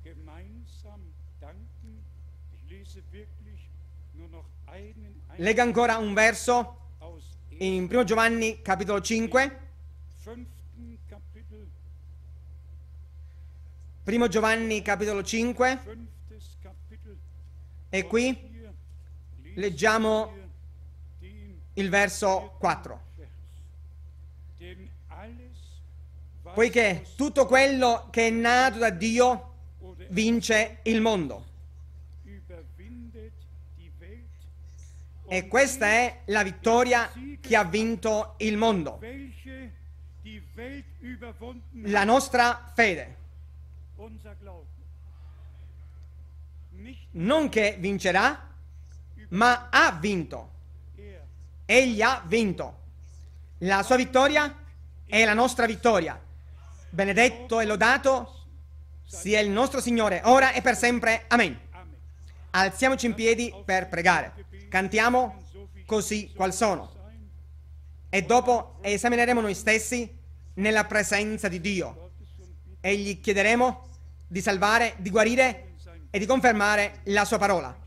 Lega ancora un verso in 1 Giovanni capitolo 5. 1 Giovanni capitolo 5. E qui leggiamo il verso 4. Poiché tutto quello che è nato da Dio vince il mondo. E questa è la vittoria che ha vinto il mondo. La nostra fede. Non che vincerà, ma ha vinto. Egli ha vinto. La sua vittoria è la nostra vittoria. Benedetto e lodato sia il nostro Signore, ora e per sempre. Amen. Alziamoci in piedi per pregare. Cantiamo così qual sono. E dopo esamineremo noi stessi nella presenza di Dio e gli chiederemo di salvare, di guarire e di confermare la sua parola.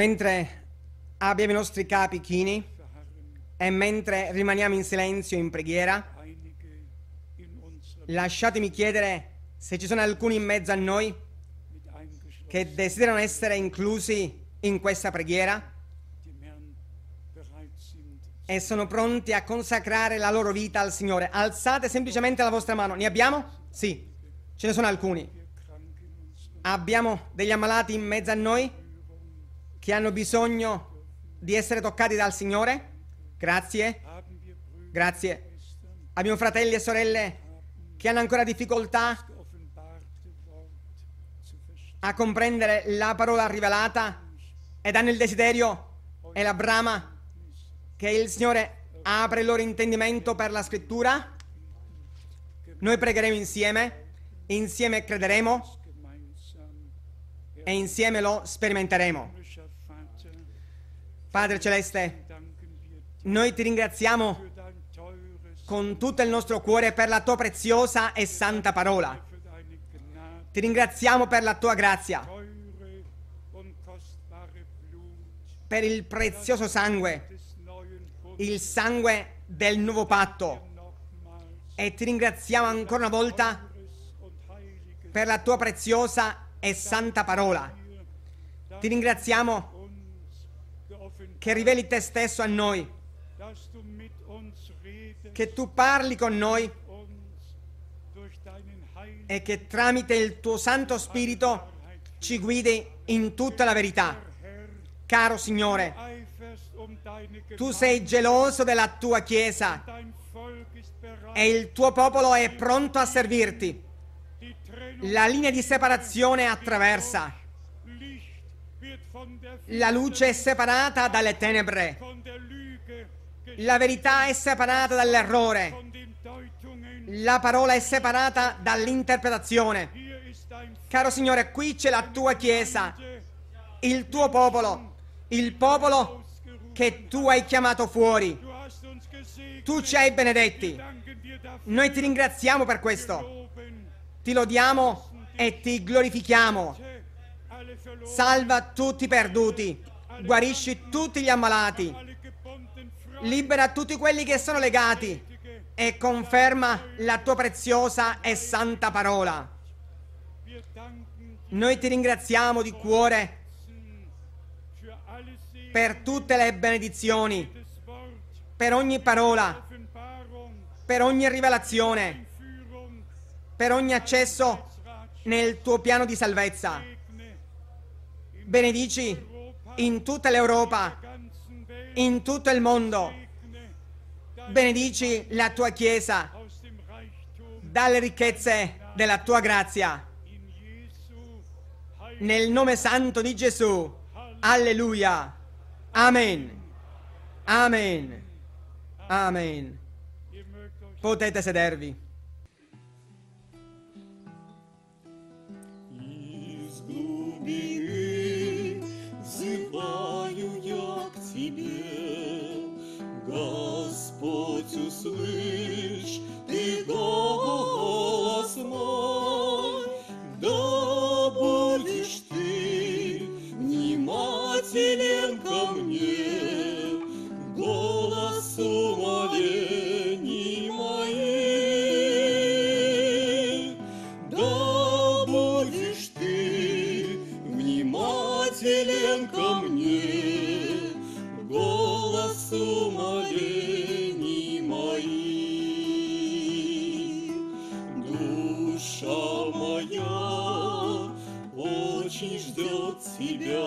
mentre abbiamo i nostri capi chini e mentre rimaniamo in silenzio in preghiera, lasciatemi chiedere se ci sono alcuni in mezzo a noi che desiderano essere inclusi in questa preghiera e sono pronti a consacrare la loro vita al Signore. Alzate semplicemente la vostra mano. Ne abbiamo? Sì, ce ne sono alcuni. Abbiamo degli ammalati in mezzo a noi? che hanno bisogno di essere toccati dal Signore? Grazie. Grazie. Abbiamo fratelli e sorelle che hanno ancora difficoltà a comprendere la parola rivelata ed hanno il desiderio e la brama che il Signore apre il loro intendimento per la scrittura. Noi pregheremo insieme, insieme crederemo e insieme lo sperimenteremo. Padre Celeste, noi ti ringraziamo con tutto il nostro cuore per la tua preziosa e santa parola. Ti ringraziamo per la tua grazia, per il prezioso sangue, il sangue del nuovo patto. E ti ringraziamo ancora una volta per la tua preziosa e santa parola. Ti ringraziamo che riveli te stesso a noi, che tu parli con noi e che tramite il tuo Santo Spirito ci guidi in tutta la verità. Caro Signore, um tu sei geloso della tua Chiesa e il tuo popolo è pronto a servirti. La linea di separazione attraversa la luce è separata dalle tenebre. La verità è separata dall'errore. La parola è separata dall'interpretazione. Caro Signore, qui c'è la tua Chiesa, il tuo popolo, il popolo che tu hai chiamato fuori. Tu ci hai benedetti. Noi ti ringraziamo per questo. Ti lodiamo e ti glorifichiamo. Salva tutti i perduti, guarisci tutti gli ammalati, libera tutti quelli che sono legati e conferma la tua preziosa e santa parola. Noi ti ringraziamo di cuore per tutte le benedizioni, per ogni parola, per ogni rivelazione, per ogni accesso nel tuo piano di salvezza benedici in tutta l'Europa, in tutto il mondo. Benedici la tua Chiesa dalle ricchezze della tua grazia. Nel nome santo di Gesù. Alleluia. Amen. Amen. Amen. Potete sedervi. Izgubi взываю я к Тебе. Господь, услышь Ты голос мой, да будешь Ты внимателен ко мне, голосу молитвы. тебя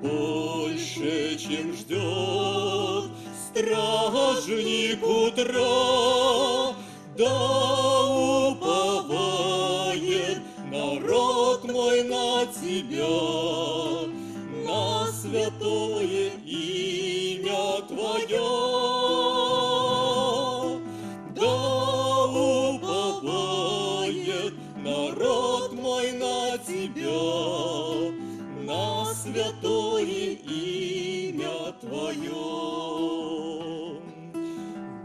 больше, чем ждет стражник утра. Да уповает народ мой на тебя, на святое имя Твое. моем.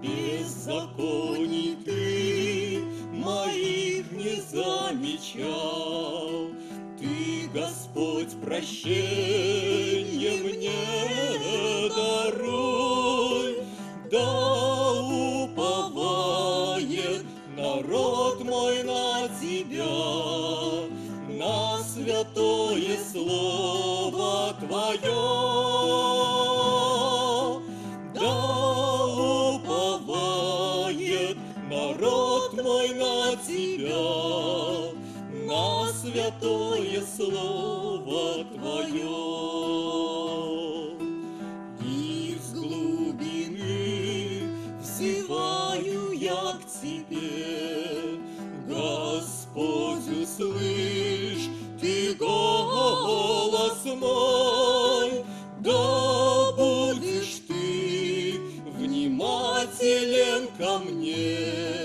Беззаконий ты моих не замечал, Ты, Господь, прощение мне даруй, Да уповает народ мой на Тебя, На святое слово Твое. слово Твое. Из глубины взываю я к Тебе, Господь, услышь Ты голос мой, да будешь Ты внимателен ко мне.